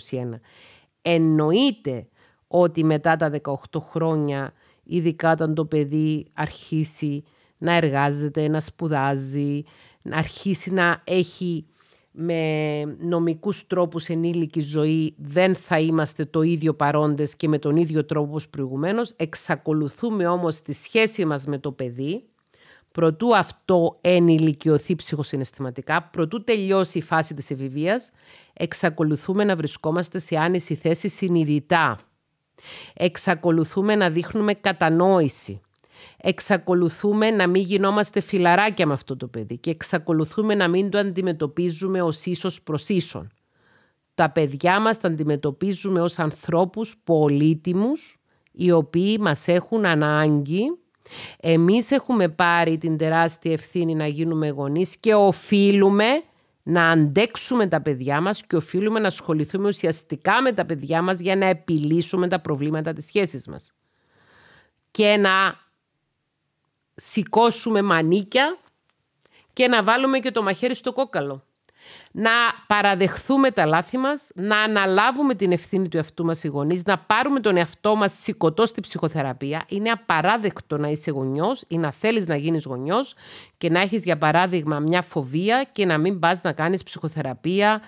Εννοείται ότι μετά τα 18 χρόνια, ειδικά όταν το παιδί αρχίσει να εργάζεται, να σπουδάζει, να αρχίσει να έχει με νομικούς τρόπους ενήλικη ζωή δεν θα είμαστε το ίδιο παρόντες και με τον ίδιο τρόπο όπως προηγουμένως. Εξακολουθούμε όμως τη σχέση μας με το παιδί, προτού αυτό ενηλικιωθεί ψυχοσυναισθηματικά, προτού τελειώσει η φάση της ευηβείας, εξακολουθούμε να βρισκόμαστε σε άνεση θέση συνειδητά. Εξακολουθούμε να δείχνουμε κατανόηση εξακολουθούμε να μην γινόμαστε φιλαράκια με αυτό το παιδί και εξακολουθούμε να μην το αντιμετωπίζουμε ως ίσως προς ίσον. Τα παιδιά μας τα αντιμετωπίζουμε ως ανθρώπους πολύτιμους, οι οποίοι μας έχουν ανάγκη. Εμείς έχουμε πάρει την τεράστια ευθύνη να γίνουμε γονείς και οφείλουμε να αντέξουμε τα παιδιά μας και οφείλουμε να ασχοληθούμε ουσιαστικά με τα παιδιά μας για να επιλύσουμε τα προβλήματα της σχέσης μας. Και να σηκώσουμε μανίκια και να βάλουμε και το μαχαίρι στο κόκαλο. Να παραδεχθούμε τα λάθη μας, να αναλάβουμε την ευθύνη του εαυτού μας οι γονείς, να πάρουμε τον εαυτό μας σηκωτό στη ψυχοθεραπεία. Είναι απαράδεκτο να είσαι γονιός ή να θέλεις να γίνεις γονιός και να έχεις για παράδειγμα μια φοβία και να μην πας να κάνεις ψυχοθεραπεία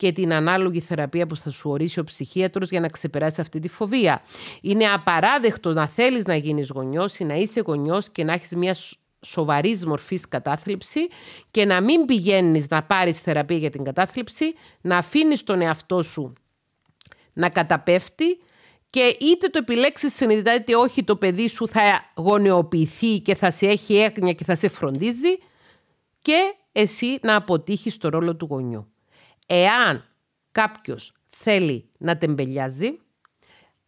και την ανάλογη θεραπεία που θα σου ορίσει ο ψυχίατρος για να ξεπεράσει αυτή τη φοβία. Είναι απαράδεκτο να θέλεις να γίνεις γονιός ή να είσαι γονιός και να έχεις μια σοβαρή μορφή κατάθλιψη και να μην πηγαίνεις να πάρεις θεραπεία για την κατάθλιψη, να αφήνεις τον εαυτό σου να καταπέφτει και είτε το επιλέξεις συνειδητά είτε όχι το παιδί σου θα γονεοποιηθεί και θα σε έχει έγνοια και θα σε φροντίζει και εσύ να αποτύχεις το ρόλο του γονιού εάν κάποιος θέλει να τεμπελιάζει,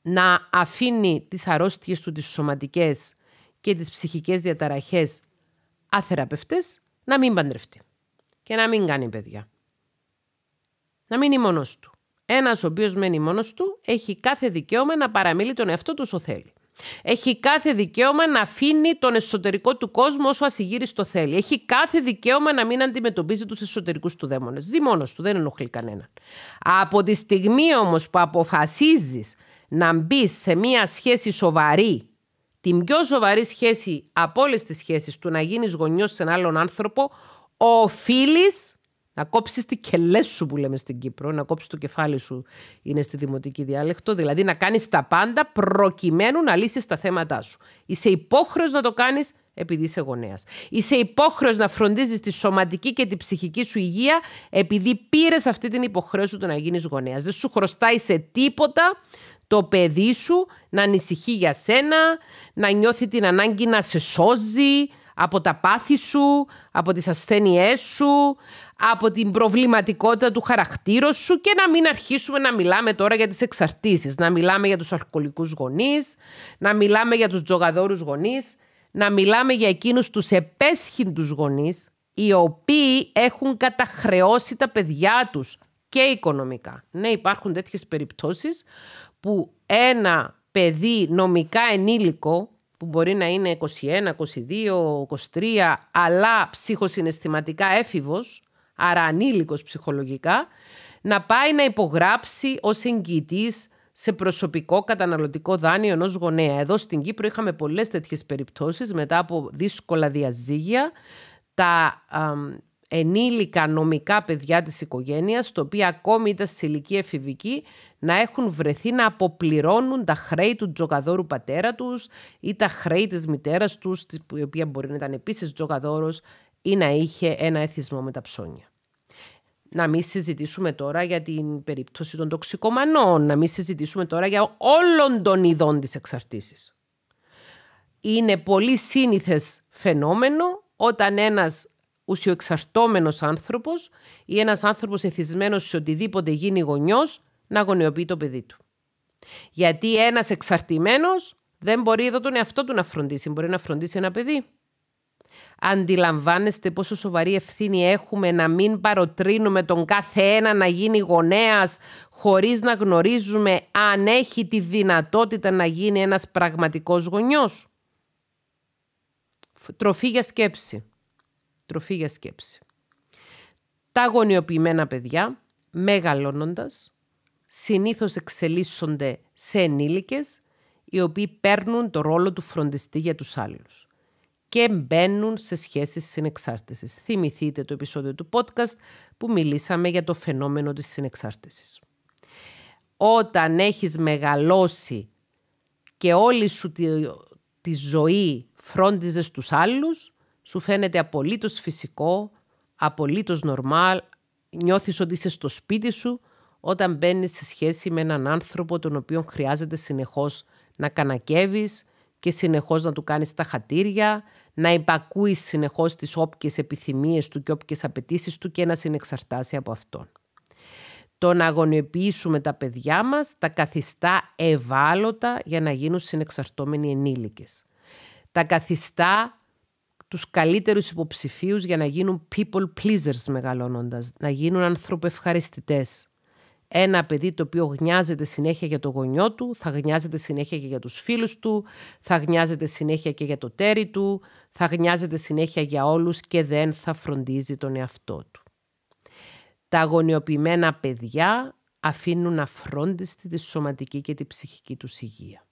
να αφήνει τις αρρώστιες του, τις σωματικές και τις ψυχικές διαταραχές αθεραπευτές, να μην παντρευτεί και να μην κάνει παιδιά. Να μείνει μόνος του. Ένας ο οποίος μένει μόνος του έχει κάθε δικαίωμα να παραμείνει τον εαυτό του όσο θέλει. Έχει κάθε δικαίωμα να αφήνει τον εσωτερικό του κόσμο όσο το θέλει. Έχει κάθε δικαίωμα να μην αντιμετωπίζει τους εσωτερικούς του δαίμονες. Ζει μόνος του, δεν ενοχλεί κανέναν. Από τη στιγμή όμως που αποφασίζεις να μπεις σε μία σχέση σοβαρή, τη πιο σοβαρή σχέση από όλες τις σχέσεις του να γίνεις γονιός σε έναν άλλον άνθρωπο, οφείλεις να κόψεις τη κελές σου που λέμε στην Κύπρο, να κόψεις το κεφάλι σου είναι στη δημοτική διάλεκτο, δηλαδή να κάνεις τα πάντα προκειμένου να λύσεις τα θέματα σου. Είσαι υπόχρεος να το κάνεις επειδή είσαι γονέας. Είσαι υπόχρεος να φροντίζεις τη σωματική και τη ψυχική σου υγεία επειδή πήρες αυτή την υποχρέωση του να γίνεις γονέας. Δεν σου χρωστάει σε τίποτα το παιδί σου να ανησυχεί για σένα, να νιώθει την ανάγκη να σε σώζει από τα πάθη σου, από τις ασθένειές σου, από την προβληματικότητα του χαρακτήρα σου και να μην αρχίσουμε να μιλάμε τώρα για τις εξαρτήσεις, να μιλάμε για τους αλκοολικούς γονείς, να μιλάμε για τους τζογαδόρους γονείς, να μιλάμε για εκείνους τους επέσχυντους γονείς, οι οποίοι έχουν καταχρεώσει τα παιδιά τους και οικονομικά. Ναι, υπάρχουν τέτοιες περιπτώσεις που ένα παιδί νομικά ενήλικο, που μπορεί να είναι 21, 22, 23, αλλά ψυχοσυναισθηματικά έφηβος, άρα ανήλικος ψυχολογικά, να πάει να υπογράψει ως εγγυητής σε προσωπικό καταναλωτικό δάνειο ενός γονέα. Εδώ στην Κύπρο είχαμε πολλές τέτοιες περιπτώσεις μετά από δύσκολα διαζύγια. Τα ενήλικα νομικά παιδιά της οικογένειας, το οποία ακόμη ήταν σε ηλικία εφηβική, να έχουν βρεθεί να αποπληρώνουν τα χρέη του τζοκαδόρου πατέρα τους ή τα χρέη της μητέρας τους, η οποία μπορεί να ήταν επίσης τζοκαδόρος ή να είχε ένα έθισμο με τα ψώνια να μην συζητήσουμε τώρα για την περίπτωση των τοξικομανών, να μην συζητήσουμε τώρα για όλων των ειδών της εξαρτήσης. Είναι πολύ σύνηθες φαινόμενο όταν ένας ουσιοεξαρτώμενος άνθρωπος ή ένας άνθρωπος εθισμένος σε οτιδήποτε γίνει γονιός να γονιοποιεί το παιδί του. Γιατί ένας εξαρτημένος δεν μπορεί εδώ τον εαυτό του να φροντίσει, μπορεί να φροντίσει ένα παιδί. Αντιλαμβάνεστε πόσο σοβαρή ευθύνη έχουμε να μην παροτρύνουμε τον κάθε ένα να γίνει γονέας χωρίς να γνωρίζουμε αν έχει τη δυνατότητα να γίνει ένας πραγματικός γονιός. Τροφή για σκέψη. Τροφή για σκέψη. Τα γονιοποιημένα παιδιά, μεγαλώνοντας, συνήθως εξελίσσονται σε ενήλικες, οι οποίοι παίρνουν το ρόλο του φροντιστή για τους άλλους και μπαίνουν σε σχέσεις συνεξάρτησης. Θυμηθείτε το επεισόδιο του podcast που μιλήσαμε για το φαινόμενο της συνεξάρτησης. Όταν έχεις μεγαλώσει και όλη σου τη, ζωή φρόντιζες τους άλλους, σου φαίνεται απολύτως φυσικό, απολύτως νορμάλ, νιώθεις ότι είσαι στο σπίτι σου όταν μπαίνεις σε σχέση με έναν άνθρωπο τον οποίο χρειάζεται συνεχώς να κανακεύεις και συνεχώς να του κάνεις τα χατήρια, να υπακούεις συνεχώς τις όποιες επιθυμίες του και όποιες απαιτήσεις του και να συνεξαρτάσει από αυτόν. Το να αγωνιοποιήσουμε τα παιδιά μας τα καθιστά ευάλωτα για να γίνουν συνεξαρτώμενοι ενήλικες. Τα καθιστά τους καλύτερους υποψηφίους για να γίνουν people pleasers μεγαλώνοντας, να γίνουν ανθρωπευχαριστητές, ένα παιδί το οποίο γνιάζεται συνέχεια για το γονιό του, θα γνιάζεται συνέχεια και για τους φίλους του, θα γνιάζεται συνέχεια και για το τέρι του, θα γνιάζεται συνέχεια για όλους και δεν θα φροντίζει τον εαυτό του. Τα αγωνιοποιημένα παιδιά αφήνουν αφρόντιστη τη σωματική και τη ψυχική τους υγεία.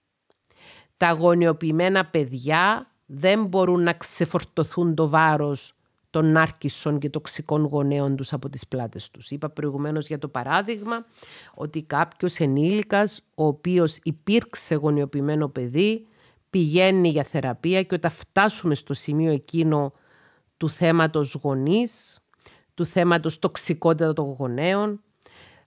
Τα αγωνιοποιημένα παιδιά δεν μπορούν να ξεφορτωθούν το βάρος των άρκισων και τοξικών γονέων τους από τις πλάτες τους. Είπα προηγουμένως για το παράδειγμα ότι κάποιος ενήλικας ο οποίος υπήρξε γονιοποιημένο παιδί πηγαίνει για θεραπεία και όταν φτάσουμε στο σημείο εκείνο του θέματος γονείς, του θέματος τοξικότητα των γονέων,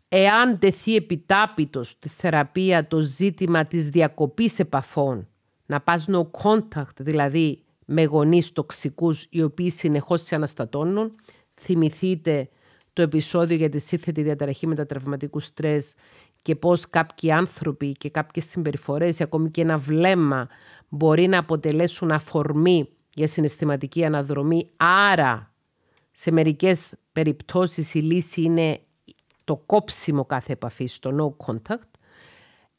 εάν τεθεί επιτάπητος στη θεραπεία το ζήτημα της διακοπής επαφών, να πας no contact, δηλαδή με γονείς τοξικούς οι οποίοι συνεχώς σε αναστατώνουν. Θυμηθείτε το επεισόδιο για τη σύνθετη διαταραχή μετατραυματικού στρες και πώς κάποιοι άνθρωποι και κάποιες συμπεριφορές ή ακόμη και ένα βλέμμα μπορεί να αποτελέσουν αφορμή για συναισθηματική αναδρομή. Άρα, σε μερικές περιπτώσεις λύση είναι το κόψιμο κάθε επαφή, το no contact.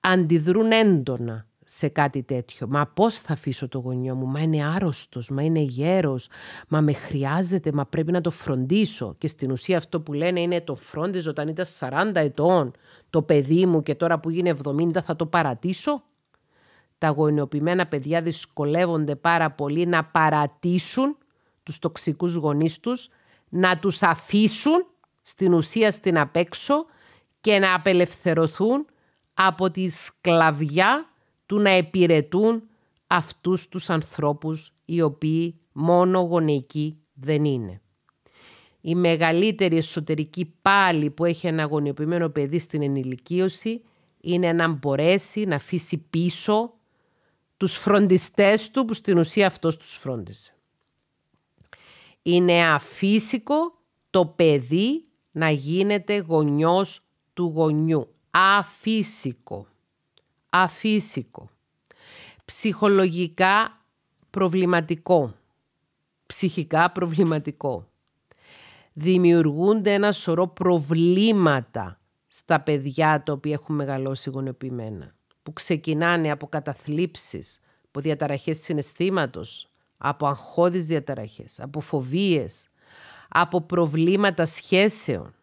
Αντιδρούν έντονα σε κάτι τέτοιο. Μα πώς θα αφήσω το γονιό μου, μα είναι άρρωστος, μα είναι γέρος, μα με χρειάζεται, μα πρέπει να το φροντίσω. Και στην ουσία αυτό που λένε είναι το φρόντιζε όταν ήταν 40 ετών το παιδί μου και τώρα που γίνει 70 θα το παρατήσω. Τα γονιοποιημένα παιδιά δυσκολεύονται πάρα πολύ να παρατήσουν τους τοξικούς γονείς τους, να τους αφήσουν στην ουσία στην απέξω και να απελευθερωθούν από τη σκλαβιά του να επιρετούν αυτούς τους ανθρώπους οι οποίοι μόνο γονεικοί δεν είναι. Η μεγαλύτερη εσωτερική πάλι που έχει ένα γωνιοποιημένο παιδί στην ενηλικίωση είναι να μπορέσει να αφήσει πίσω τους φροντιστές του που στην ουσία αυτός τους φρόντισε. Είναι αφύσικο το παιδί να γίνεται γονιός του γονιού. Αφύσικο αφύσικο, ψυχολογικά προβληματικό, ψυχικά προβληματικό. Δημιουργούνται ένα σωρό προβλήματα στα παιδιά τα οποία έχουν μεγαλώσει γονεπημένα. που ξεκινάνε από καταθλίψεις, από διαταραχές συναισθήματος, από αγχώδεις διαταραχές, από φοβίες, από προβλήματα σχέσεων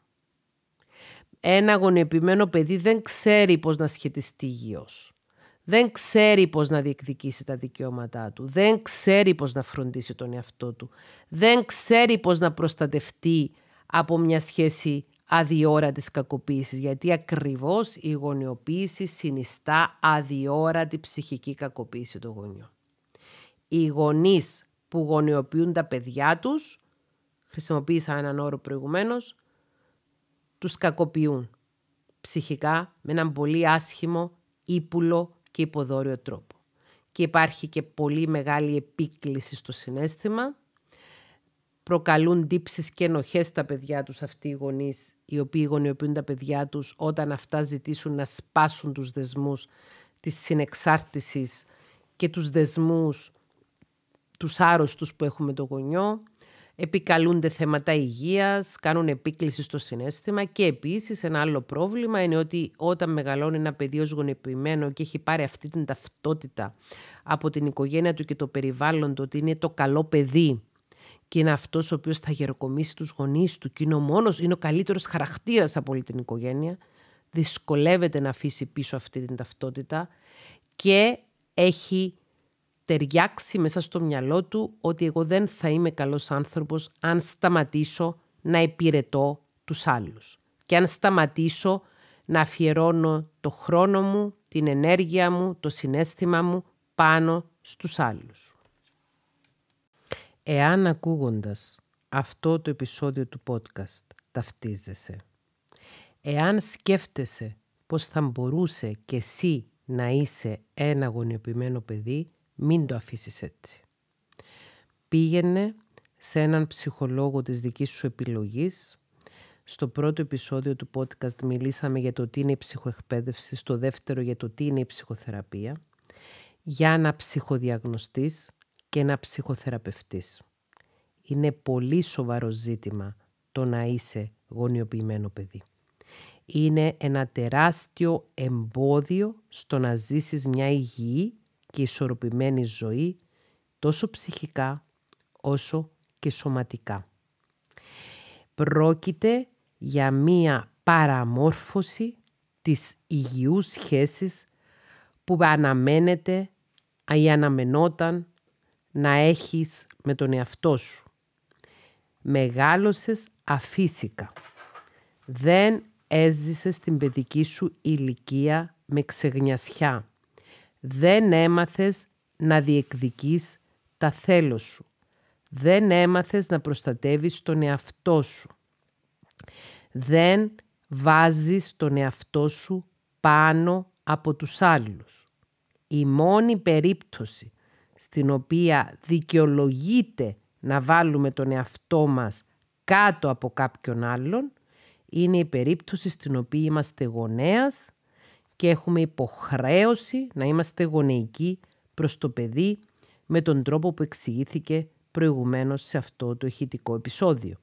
ένα γονιοποιημένο παιδί δεν ξέρει πώς να σχετιστεί γιος. Δεν ξέρει πώς να διεκδικήσει τα δικαιώματά του. Δεν ξέρει πώς να φροντίσει τον εαυτό του. Δεν ξέρει πώς να προστατευτεί από μια σχέση αδιόρατης κακοποίησης. Γιατί ακριβώς η γονιοποίηση συνιστά αδιόρατη ψυχική κακοποίηση των γονιού. Οι γονείς που γονιοποιούν τα παιδιά τους, χρησιμοποίησα έναν όρο προηγουμένως, τους κακοποιούν ψυχικά με έναν πολύ άσχημο, ύπουλο και υποδόριο τρόπο. Και υπάρχει και πολύ μεγάλη επίκληση στο συνέστημα. Προκαλούν τύψεις και ενοχές στα παιδιά τους αυτοί οι γονείς, οι οποίοι γονιοποιούν τα παιδιά τους όταν αυτά ζητήσουν να σπάσουν τους δεσμούς της συνεξάρτησης και τους δεσμούς τους άρρωστους που έχουμε το γονιό επικαλούνται θέματα υγείας, κάνουν επίκληση στο συνέστημα και επίσης ένα άλλο πρόβλημα είναι ότι όταν μεγαλώνει ένα παιδί ως γονεπιμένο και έχει πάρει αυτή την ταυτότητα από την οικογένεια του και το περιβάλλον του ότι είναι το καλό παιδί και είναι αυτός ο οποίος θα γεροκομίσει τους γονείς του και είναι ο μόνος, είναι ο καλύτερος χαρακτήρας από όλη την οικογένεια, δυσκολεύεται να αφήσει πίσω αυτή την ταυτότητα και έχει ταιριάξει μέσα στο μυαλό του ότι εγώ δεν θα είμαι καλός άνθρωπος αν σταματήσω να υπηρετώ τους άλλους. Και αν σταματήσω να αφιερώνω το χρόνο μου, την ενέργεια μου, το συνέστημα μου πάνω στους άλλους. Εάν ακούγοντας αυτό το επεισόδιο του podcast ταυτίζεσαι, εάν σκέφτεσαι πως θα μπορούσε και εσύ να είσαι ένα γονιοποιημένο παιδί, μην το αφήσεις έτσι. Πήγαινε σε έναν ψυχολόγο της δικής σου επιλογής. Στο πρώτο επεισόδιο του podcast μιλήσαμε για το τι είναι η ψυχοεκπαίδευση, στο δεύτερο για το τι είναι η ψυχοθεραπεία, για να ψυχοδιαγνωστείς και να ψυχοθεραπευτείς. Είναι πολύ σοβαρό ζήτημα το να είσαι γονιοποιημένο παιδί. Είναι ένα τεράστιο εμπόδιο στο να ζήσεις μια υγιή και ισορροπημένη ζωή τόσο ψυχικά όσο και σωματικά. Πρόκειται για μία παραμόρφωση της υγιούς σχέσης που αναμένεται ή αναμενόταν να έχεις με τον εαυτό σου. Μεγάλωσες αφύσικα. Δεν έζησες την παιδική σου ηλικία με ξεγνιασιά. Δεν έμαθες να διεκδικείς τα θέλω σου. Δεν έμαθες να προστατεύεις τον εαυτό σου. Δεν βάζεις τον εαυτό σου πάνω από τους άλλους. Η μόνη περίπτωση στην οποία δικαιολογείται να βάλουμε τον εαυτό μας κάτω από κάποιον άλλον είναι η περίπτωση στην οποία είμαστε γονέας και έχουμε υποχρέωση να είμαστε γονεϊκοί προς το παιδί με τον τρόπο που εξηγήθηκε προηγουμένως σε αυτό το ηχητικό επεισόδιο.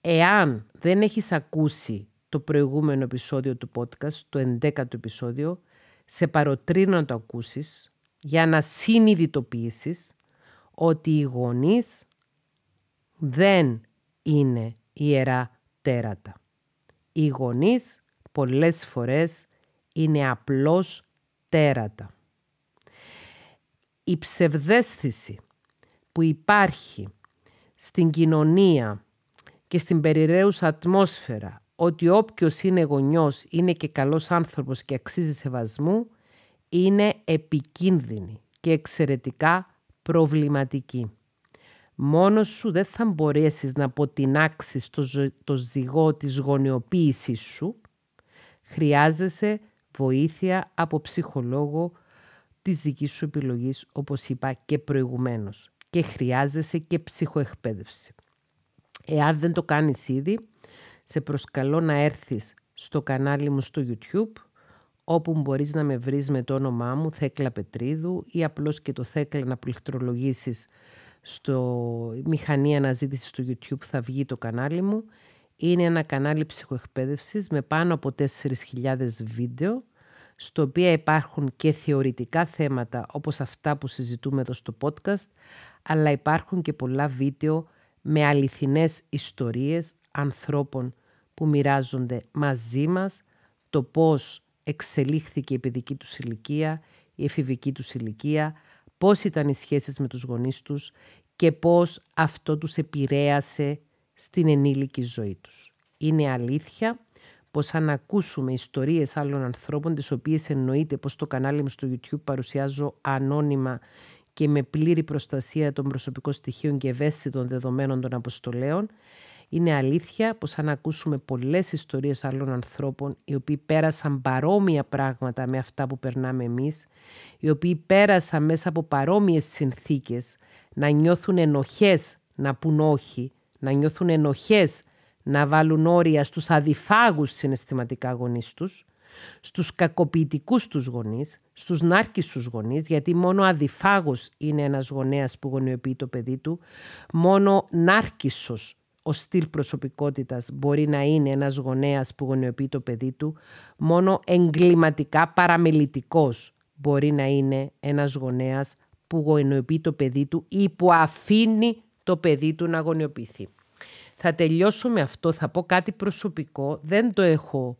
Εάν δεν έχεις ακούσει το προηγούμενο επεισόδιο του podcast, το 11ο επεισόδιο, σε παροτρύνω να το ακούσεις για να συνειδητοποιήσεις ότι οι γονείς δεν είναι ιερά τέρατα. Οι γονείς πολλές φορές είναι απλώς τέρατα. Η ψευδέσθηση που υπάρχει στην κοινωνία και στην περιραίουσα ατμόσφαιρα ότι όποιος είναι γονιός είναι και καλός άνθρωπος και αξίζει σεβασμού είναι επικίνδυνη και εξαιρετικά προβληματική. Μόνος σου δεν θα μπορέσεις να αποτινάξεις το, το ζυγό της γονιοποίησής σου. Χρειάζεσαι βοήθεια από ψυχολόγο της δικής σου επιλογής, όπως είπα και προηγουμένως. Και χρειάζεσαι και ψυχοεκπαίδευση. Εάν δεν το κάνεις ήδη, σε προσκαλώ να έρθεις στο κανάλι μου στο YouTube, όπου μπορείς να με βρεις με το όνομά μου Θέκλα Πετρίδου ή απλώς και το Θέκλα να πληκτρολογήσεις στο μηχανή αναζήτησης του YouTube θα βγει το κανάλι μου είναι ένα κανάλι ψυχοεκπαίδευσης με πάνω από 4.000 βίντεο, στο οποίο υπάρχουν και θεωρητικά θέματα όπως αυτά που συζητούμε εδώ στο podcast, αλλά υπάρχουν και πολλά βίντεο με αληθινές ιστορίες ανθρώπων που μοιράζονται μαζί μας το πώς εξελίχθηκε η παιδική τους ηλικία, η εφηβική τους ηλικία, πώς ήταν οι σχέσεις με τους γονείς τους και πώς αυτό τους επηρέασε στην ενήλικη ζωή τους. Είναι αλήθεια πως αν ακούσουμε ιστορίες άλλων ανθρώπων τις οποίες εννοείται πως το κανάλι μου στο YouTube παρουσιάζω ανώνυμα και με πλήρη προστασία των προσωπικών στοιχείων και ευαίσθητων δεδομένων των αποστολέων, είναι αλήθεια πως αν ακούσουμε πολλές ιστορίες άλλων ανθρώπων οι οποίοι πέρασαν παρόμοια πράγματα με αυτά που περνάμε εμείς, οι οποίοι πέρασαν μέσα από παρόμοιες συνθήκες να νιώθουν ενοχές να πούν όχι, να νιώθουν ενοχές, να βάλουν όρια στους αδιφάγους συναισθηματικά γονείς τους, στους κακοποιητικούς τους γονείς, στους νάρκισους γονείς, γιατί μόνο αδιφάγος είναι ένας γονέας που γονιοποιεί το παιδί του, μόνο νάρκισος ο στυλ προσωπικότητας μπορεί να είναι ένας γονέας που γονιοποιεί το παιδί του, μόνο εγκληματικά παραμελητικός μπορεί να είναι ένας γονέας που γονιοποιεί το παιδί του ή που αφήνει το παιδί του να αγωνιοποιηθεί. Θα τελειώσω με αυτό, θα πω κάτι προσωπικό, δεν το έχω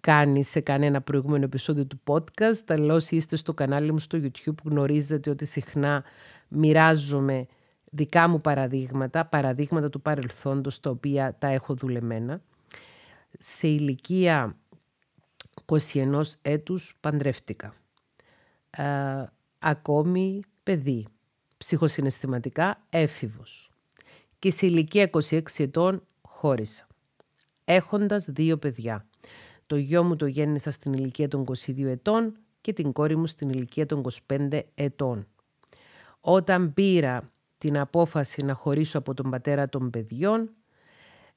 κάνει σε κανένα προηγούμενο επεισόδιο του podcast. Αλλά όσοι είστε στο κανάλι μου στο YouTube γνωρίζετε ότι συχνά μοιράζομαι δικά μου παραδείγματα, παραδείγματα του παρελθόντος τα οποία τα έχω δουλεμένα. Σε ηλικία 21 έτους παντρεύτηκα. Ε, ακόμη παιδί ψυχοσυναισθηματικά έφηβος και σε ηλικία 26 ετών χώρισα, έχοντας δύο παιδιά. Το γιο μου το γέννησα στην ηλικία των 22 ετών και την κόρη μου στην ηλικία των 25 ετών. Όταν πήρα την απόφαση να χωρίσω από τον πατέρα των παιδιών,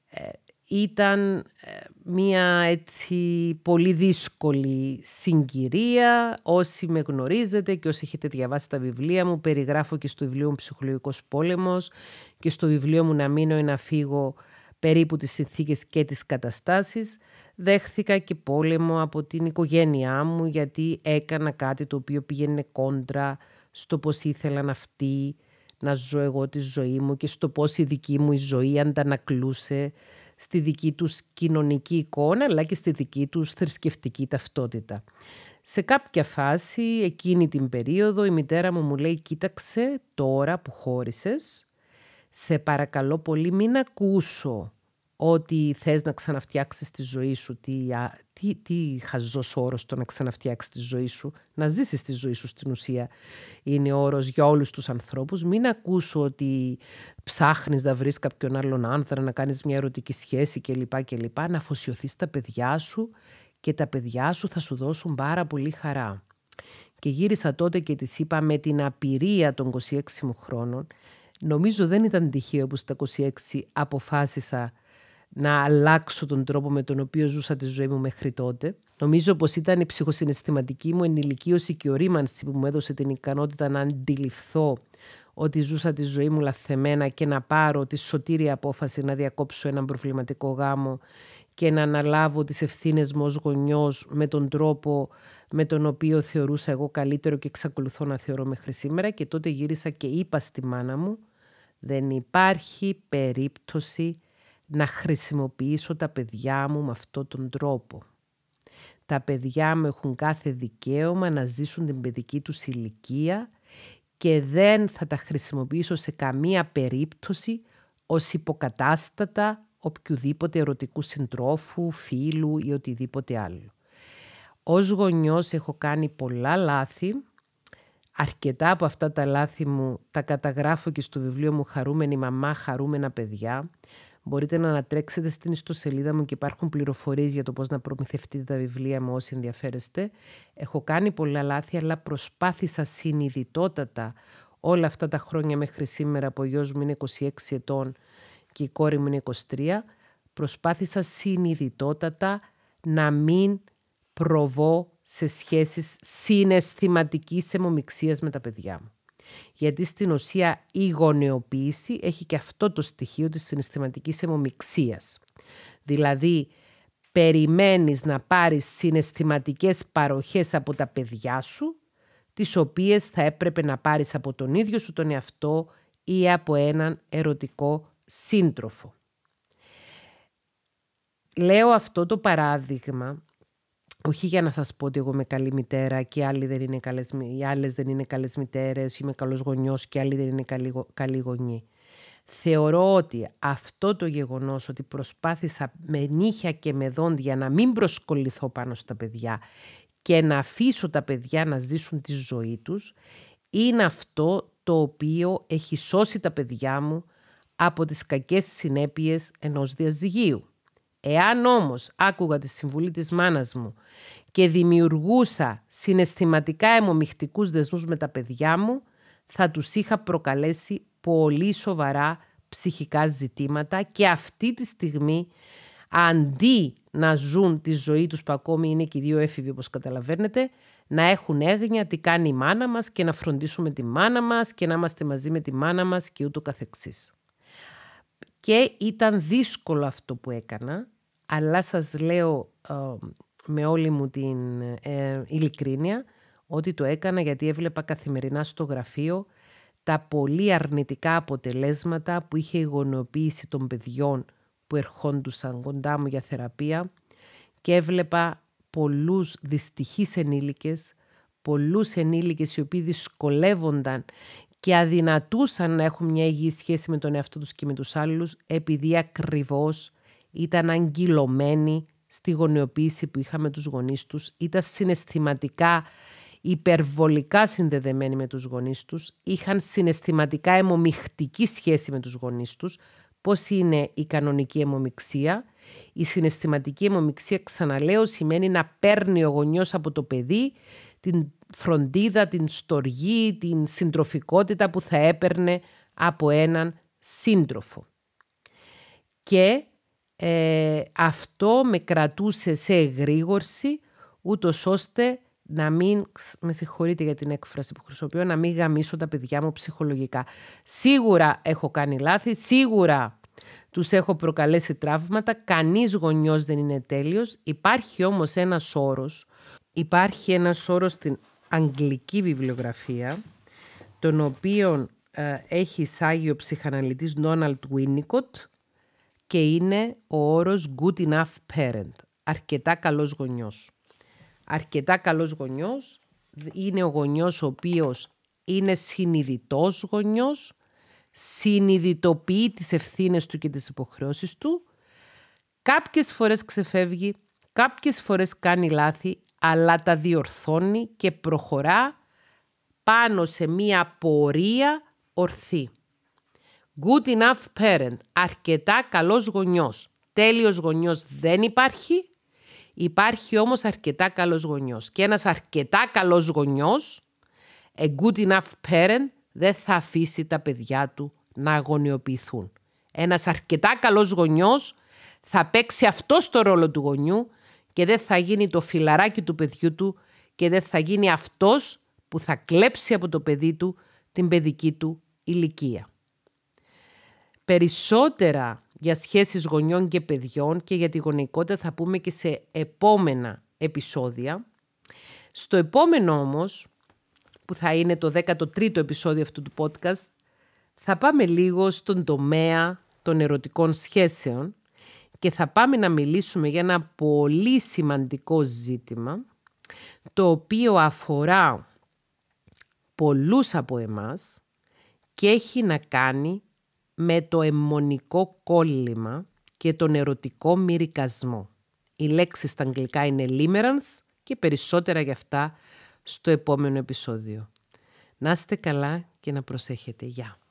ε, ήταν ε, μία έτσι πολύ δύσκολη συγκυρία. Όσοι με γνωρίζετε και όσοι έχετε διαβάσει τα βιβλία μου, περιγράφω και στο βιβλίο μου «Ψυχολογικός πόλεμος» και στο βιβλίο μου «Να μείνω ή να φύγω» περίπου τις συνθήκες και τις καταστάσεις. Δέχθηκα και πόλεμο από την οικογένειά μου γιατί έκανα κάτι το οποίο πήγαινε κόντρα στο πώς ήθελαν αυτοί να ζω εγώ τη ζωή μου και στο πώς η δική μου η ζωή αντανακλούσε στη δική τους κοινωνική εικόνα αλλά και στη δική τους θρησκευτική ταυτότητα. Σε κάποια φάση, εκείνη την περίοδο, η μητέρα μου μου λέει «Κοίταξε τώρα που χώρισες, σε παρακαλώ πολύ μην ακούσω ότι θες να ξαναφτιάξεις τη ζωή σου, τι, τι, τι χαζός όρος το να ξαναφτιάξεις τη ζωή σου, να ζήσεις τη ζωή σου στην ουσία είναι όρος για όλους τους ανθρώπους. Μην ακούσω ότι ψάχνεις να βρεις κάποιον άλλον άνθρωπο... να κάνεις μια ερωτική σχέση κλπ. κλπ. Να αφοσιωθείς τα παιδιά σου και τα παιδιά σου θα σου δώσουν πάρα πολύ χαρά. Και γύρισα τότε και της είπα με την απειρία των 26 μου χρόνων, νομίζω δεν ήταν τυχαίο που στα 26 αποφάσισα να αλλάξω τον τρόπο με τον οποίο ζούσα τη ζωή μου μέχρι τότε. Νομίζω πως ήταν η ψυχοσυναισθηματική μου ενηλικίωση και ορίμανση που μου έδωσε την ικανότητα να αντιληφθώ ότι ζούσα τη ζωή μου λαθεμένα και να πάρω τη σωτήρια απόφαση να διακόψω έναν προβληματικό γάμο και να αναλάβω τις ευθύνες μου ως γονιός με τον τρόπο με τον οποίο θεωρούσα εγώ καλύτερο και εξακολουθώ να θεωρώ μέχρι σήμερα και τότε γύρισα και είπα στη μάνα μου δεν υπάρχει περίπτωση να χρησιμοποιήσω τα παιδιά μου με αυτόν τον τρόπο. Τα παιδιά μου έχουν κάθε δικαίωμα να ζήσουν την παιδική τους ηλικία και δεν θα τα χρησιμοποιήσω σε καμία περίπτωση ως υποκατάστατα οποιοδήποτε ερωτικού συντρόφου, φίλου ή οτιδήποτε άλλο. Ως γονιός έχω κάνει πολλά λάθη. Αρκετά από αυτά τα λάθη μου τα καταγράφω και στο βιβλίο μου «Χαρούμενη μαμά, χαρούμενα παιδιά». Μπορείτε να ανατρέξετε στην ιστοσελίδα μου και υπάρχουν πληροφορίες για το πώς να προμηθευτείτε τα βιβλία μου όσοι ενδιαφέρεστε. Έχω κάνει πολλά λάθη, αλλά προσπάθησα συνειδητότατα όλα αυτά τα χρόνια μέχρι σήμερα που ο γιος μου είναι 26 ετών και η κόρη μου είναι 23, προσπάθησα συνειδητότατα να μην προβώ σε σχέσεις συναισθηματικής αιμομιξίας με τα παιδιά μου. Γιατί στην ουσία η γονεοποίηση έχει και αυτό το στοιχείο της συναισθηματικής αιμομιξίας. Δηλαδή, περιμένεις να πάρεις συναισθηματικές παροχές από τα παιδιά σου, τις οποίες θα έπρεπε να πάρεις από τον ίδιο σου τον εαυτό ή από έναν ερωτικό σύντροφο. Λέω αυτό το παράδειγμα όχι για να σας πω ότι εγώ είμαι καλή μητέρα και οι, άλλοι δεν είναι καλές, οι άλλες δεν είναι καλές είμαι καλός γονιός και άλλοι δεν είναι καλοί, καλή Θεωρώ ότι αυτό το γεγονός ότι προσπάθησα με νύχια και με δόντια να μην προσκοληθώ πάνω στα παιδιά και να αφήσω τα παιδιά να ζήσουν τη ζωή τους, είναι αυτό το οποίο έχει σώσει τα παιδιά μου από τις κακές συνέπειες ενός διαζυγίου. Εάν όμως άκουγα τη συμβουλή της μάνας μου και δημιουργούσα συναισθηματικά αιμομιχτικούς δεσμούς με τα παιδιά μου, θα τους είχα προκαλέσει πολύ σοβαρά ψυχικά ζητήματα και αυτή τη στιγμή αντί να ζουν τη ζωή τους που ακόμη είναι και οι δύο έφηβοι όπως καταλαβαίνετε, να έχουν έγνοια τι κάνει η μάνα μας και να φροντίσουμε τη μάνα μας και να είμαστε μαζί με τη μάνα μας και ούτω καθεξής. Και ήταν δύσκολο αυτό που έκανα αλλά σας λέω με όλη μου την ε, ειλικρίνεια ότι το έκανα γιατί έβλεπα καθημερινά στο γραφείο τα πολύ αρνητικά αποτελέσματα που είχε η γονοποίηση των παιδιών που ερχόντουσαν κοντά μου για θεραπεία και έβλεπα πολλούς δυστυχείς ενήλικες, πολλούς ενήλικες οι οποίοι δυσκολεύονταν και αδυνατούσαν να έχουν μια υγιή σχέση με τον εαυτό τους και με τους άλλους επειδή ακριβώς ήταν αγκυλωμένοι στη γονιοποίηση που είχαμε τους γονείς τους, ήταν συναισθηματικά υπερβολικά συνδεδεμένοι με τους γονείς τους, είχαν συναισθηματικά αιμομιχτική σχέση με τους γονείς τους, πώς είναι η κανονική αιμομιξία. Η συναισθηματική αιμομιξία, ξαναλέω, σημαίνει να παίρνει ο γονιός από το παιδί την φροντίδα, την στοργή, την συντροφικότητα που θα έπαιρνε από έναν σύντροφο. Και ε, αυτό με κρατούσε σε εγρήγορση, ούτως ώστε να μην, με συγχωρείτε για την έκφραση που χρησιμοποιώ, να μην γαμίσω τα παιδιά μου ψυχολογικά. Σίγουρα έχω κάνει λάθη, σίγουρα τους έχω προκαλέσει τραύματα, κανείς γονιός δεν είναι τέλειος. Υπάρχει όμως ένας όρος, υπάρχει ένας όρος στην αγγλική βιβλιογραφία, τον οποίο ε, έχει εισάγει ο ψυχαναλυτής Ντόναλτ Βίνικοτ, και είναι ο όρος good enough parent, αρκετά καλός γονιός. Αρκετά καλός γονιός είναι ο γονιός ο οποίος είναι συνειδητός γονιός, συνειδητοποιεί τις ευθύνες του και τις υποχρεώσεις του, κάποιες φορές ξεφεύγει, κάποιες φορές κάνει λάθη, αλλά τα διορθώνει και προχωρά πάνω σε μία πορεία ορθή. Good enough parent. Αρκετά καλός γονιός. Τέλειος γονιός δεν υπάρχει. Υπάρχει όμως αρκετά καλός γονιός. Και ένας αρκετά καλός γονιός, a good enough parent, δεν θα αφήσει τα παιδιά του να αγωνιοποιηθούν. Ένας αρκετά καλός γονιός θα παίξει αυτό το ρόλο του γονιού και δεν θα γίνει το φιλαράκι του παιδιού του και δεν θα γίνει αυτός που θα κλέψει από το παιδί του την παιδική του ηλικία περισσότερα για σχέσεις γονιών και παιδιών και για τη γονεϊκότητα θα πούμε και σε επόμενα επεισόδια. Στο επόμενο όμως, που θα είναι το 13ο επεισόδιο αυτού του podcast, θα πάμε λίγο στον τομέα των ερωτικών σχέσεων και θα πάμε να μιλήσουμε για ένα πολύ σημαντικό ζήτημα, το οποίο αφορά πολλούς από εμάς και έχει να κάνει με το αιμονικό κόλλημα και τον ερωτικό μυρικασμό. Οι λέξεις στα αγγλικά είναι limerence και περισσότερα για αυτά στο επόμενο επεισόδιο. Να είστε καλά και να προσέχετε. Γεια!